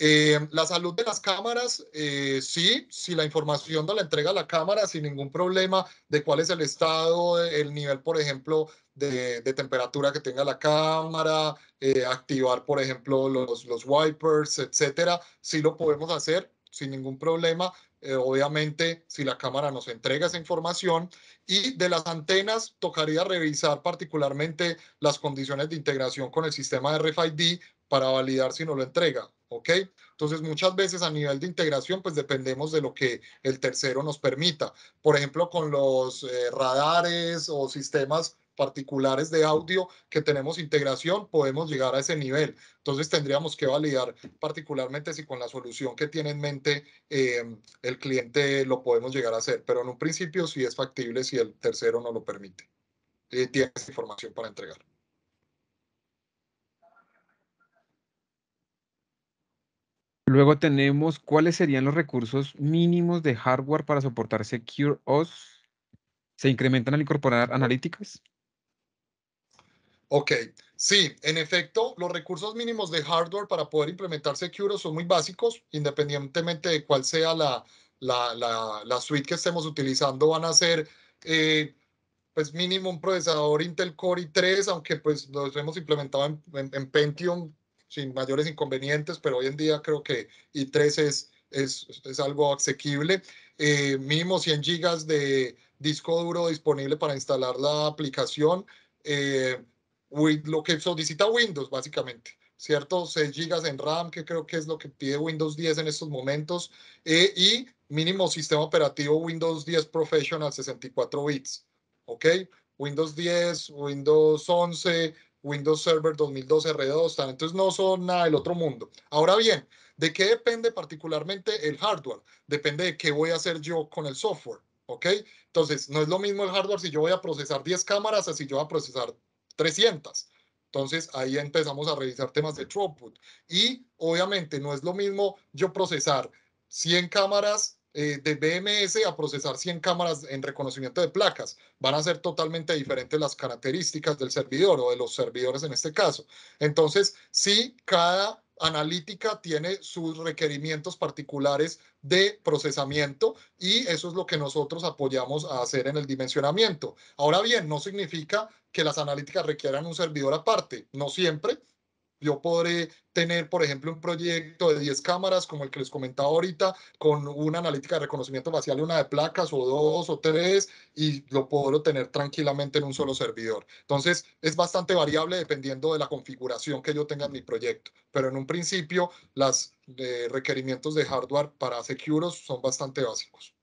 Eh, la salud de las cámaras, eh, sí, si la información no la entrega la cámara sin ningún problema de cuál es el estado, el nivel, por ejemplo, de, temperatura que tenga la cámara, eh, activar, por ejemplo, los, los wipers, etcétera, sí lo podemos hacer sin ningún problema, eh, obviamente, si la cámara nos entrega esa información. Y de las antenas, tocaría revisar particularmente las condiciones de integración con el sistema RFID para validar si no lo entrega, ¿ok? Entonces, muchas veces a nivel de integración, pues dependemos de lo que el tercero nos permita. Por ejemplo, con los eh, radares o sistemas particulares de audio que tenemos integración, podemos llegar a ese nivel. Entonces tendríamos que validar particularmente si con la solución que tiene en mente eh, el cliente lo podemos llegar a hacer, pero en un principio sí es factible si el tercero no lo permite. Eh, tiene tienes información para entregar. Luego tenemos cuáles serían los recursos mínimos de hardware para soportar Secure OS. ¿Se incrementan al incorporar analíticas? Ok, sí, en efecto, los recursos mínimos de hardware para poder implementar Secure son muy básicos, independientemente de cuál sea la, la, suite que estemos utilizando, van a ser eh, pues mínimo un procesador Intel Core i3, aunque pues los hemos implementado en, en, Pentium sin mayores inconvenientes, pero hoy en día creo que i3 es, es, algo asequible. Eh, mínimo 100 gigas de disco duro disponible para instalar la aplicación. Eh, lo que solicita Windows, básicamente. ¿Cierto? 6 GB en RAM, que creo que es lo que pide Windows 10 en estos momentos, eh, y mínimo sistema operativo Windows 10 Professional 64 bits. ¿Ok? Windows 10, Windows 11, Windows Server 2012 R2, entonces no son nada del otro mundo. Ahora bien, ¿de qué depende particularmente el hardware? Depende de qué voy a hacer yo con el software, ¿ok? Entonces, no es lo mismo el hardware si yo voy a procesar 10 cámaras o si yo voy a procesar 300. Entonces ahí empezamos a revisar temas de throughput. Y obviamente no es lo mismo yo procesar 100 cámaras eh, de BMS a procesar 100 cámaras en reconocimiento de placas. Van a ser totalmente diferentes las características del servidor o de los servidores en este caso. Entonces, sí, cada analítica tiene sus requerimientos particulares de procesamiento y eso es lo que nosotros apoyamos a hacer en el dimensionamiento. Ahora bien, no significa que las analíticas requieran un servidor aparte. No siempre. Yo podré tener, por ejemplo, un proyecto de 10 cámaras, como el que les comentaba ahorita, con una analítica de reconocimiento facial, y una de placas o dos o tres, y lo puedo tener tranquilamente en un solo servidor. Entonces, es bastante variable dependiendo de la configuración que yo tenga en mi proyecto. Pero en un principio, los eh, requerimientos de hardware para Securos son bastante básicos.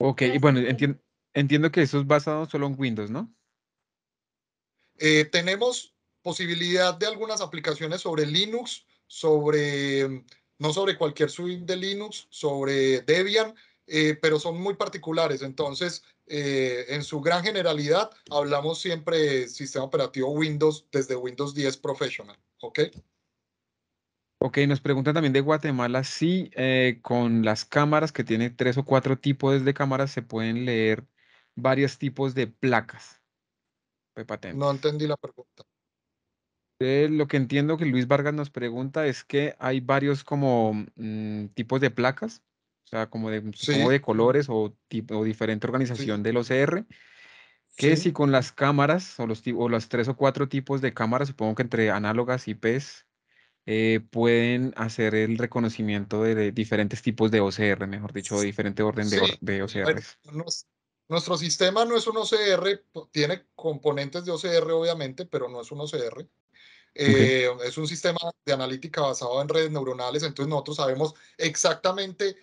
Ok, y bueno, entiendo, entiendo que eso es basado solo en Windows, ¿no? Eh, tenemos posibilidad de algunas aplicaciones sobre Linux, sobre, mm, no sobre cualquier suite de Linux, sobre Debian, eh, pero son muy particulares. Entonces, eh, en su gran generalidad, hablamos siempre de sistema operativo Windows desde Windows 10 Professional. ¿Ok? Ok, nos preguntan también de Guatemala si con las cámaras, que tiene tres o cuatro tipos de cámaras, se pueden leer varios tipos de placas. No entendí la pregunta. Eh, lo que entiendo que Luis Vargas nos pregunta es que hay varios como mm, tipos de placas, o sea, como de, colores o, tipo, o diferente organización del OCR, que si con las cámaras o los, o las tres o cuatro tipos de cámaras, supongo que entre análogas y PES, eh, pueden hacer el reconocimiento de, diferentes tipos de OCR, mejor dicho, de diferente orden de, OCR. Nuestro sistema no es un OCR, tiene componentes de OCR obviamente, pero no es un OCR. Eh, es un sistema de analítica basado en redes neuronales, entonces nosotros sabemos exactamente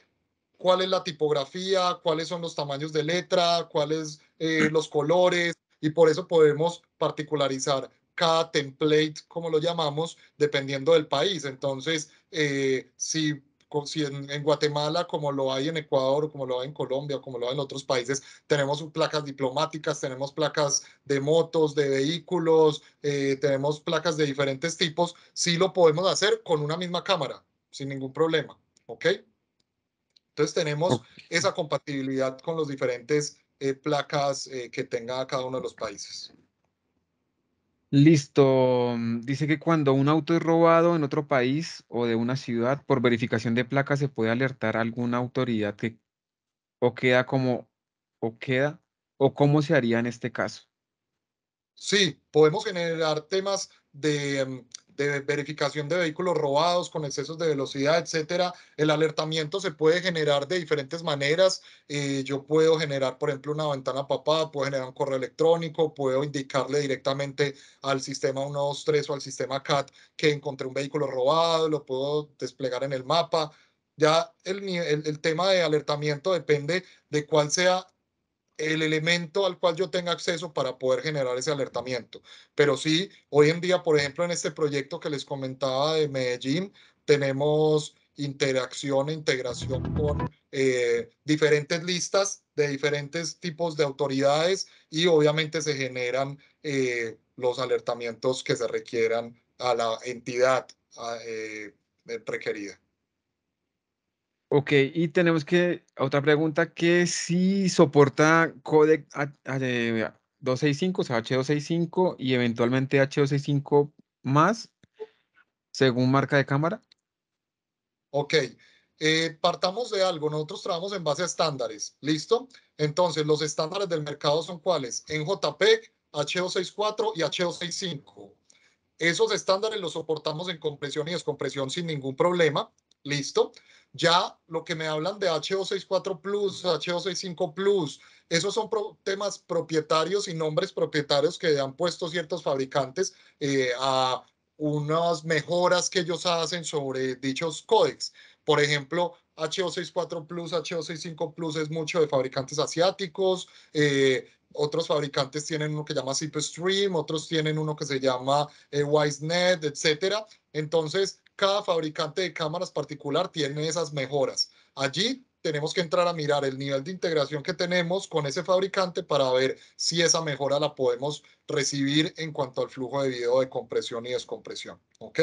cuál es la tipografía, cuáles son los tamaños de letra, cuáles eh, mm. los colores, y por eso podemos particularizar cada template, como lo llamamos, dependiendo del país. Entonces, eh, si si en, Guatemala, como lo hay en Ecuador, como lo hay en Colombia, como lo hay en otros países, tenemos placas diplomáticas, tenemos placas de motos, de vehículos, eh, tenemos placas de diferentes tipos, sí lo podemos hacer con una misma cámara, sin ningún problema, ¿ok? Entonces tenemos esa compatibilidad con las diferentes eh, placas eh, que tenga cada uno de los países. Listo. Mm, dice que cuando un auto es robado en otro país o de una ciudad, por verificación de placa se puede alertar a alguna autoridad que o queda como o queda o cómo se haría en este caso. Sí, podemos generar temas de mm, de verificación de vehículos robados con excesos de velocidad, etcétera. El alertamiento se puede generar de diferentes maneras. Eh, yo puedo generar, por ejemplo, una ventana papada, puedo generar un correo electrónico, puedo indicarle directamente al sistema 123 o al sistema CAT que encontré un vehículo robado, lo puedo desplegar en el mapa. Ya el, el, el tema de alertamiento depende de cuál sea el elemento al cual yo tenga acceso para poder generar ese alertamiento. Pero sí, hoy en día, por ejemplo, en este proyecto que les comentaba de Medellín, tenemos interacción e integración con eh, diferentes listas de diferentes tipos de autoridades y obviamente se generan eh, los alertamientos que se requieran a la entidad eh, requerida. Ok, y tenemos que, otra pregunta, que si soporta codec 265 ah, ah, ah, o sea, H265 y eventualmente H265 más, según marca de cámara. Ok, eh, partamos de algo, nosotros trabajamos en base a estándares, ¿listo? Entonces, los estándares del mercado son cuáles? En JPEG, H264 y H265. Esos estándares los soportamos en compresión y descompresión sin ningún problema, listo. Ya lo que me hablan de HO64 Plus, HO65 Plus, esos son temas propietarios y nombres propietarios que han puesto ciertos fabricantes eh, a unas mejoras que ellos hacen sobre dichos códecs. Por ejemplo, HO64 Plus, HO65 Plus es mucho de fabricantes asiáticos, eh, otros fabricantes tienen uno que llama Zipstream, otros tienen uno que se llama eh, WiseNet, etcétera. Entonces, cada fabricante de cámaras particular tiene esas mejoras. Allí tenemos que entrar a mirar el nivel de integración que tenemos con ese fabricante para ver si esa mejora la podemos recibir en cuanto al flujo de video de compresión y descompresión. ¿Ok?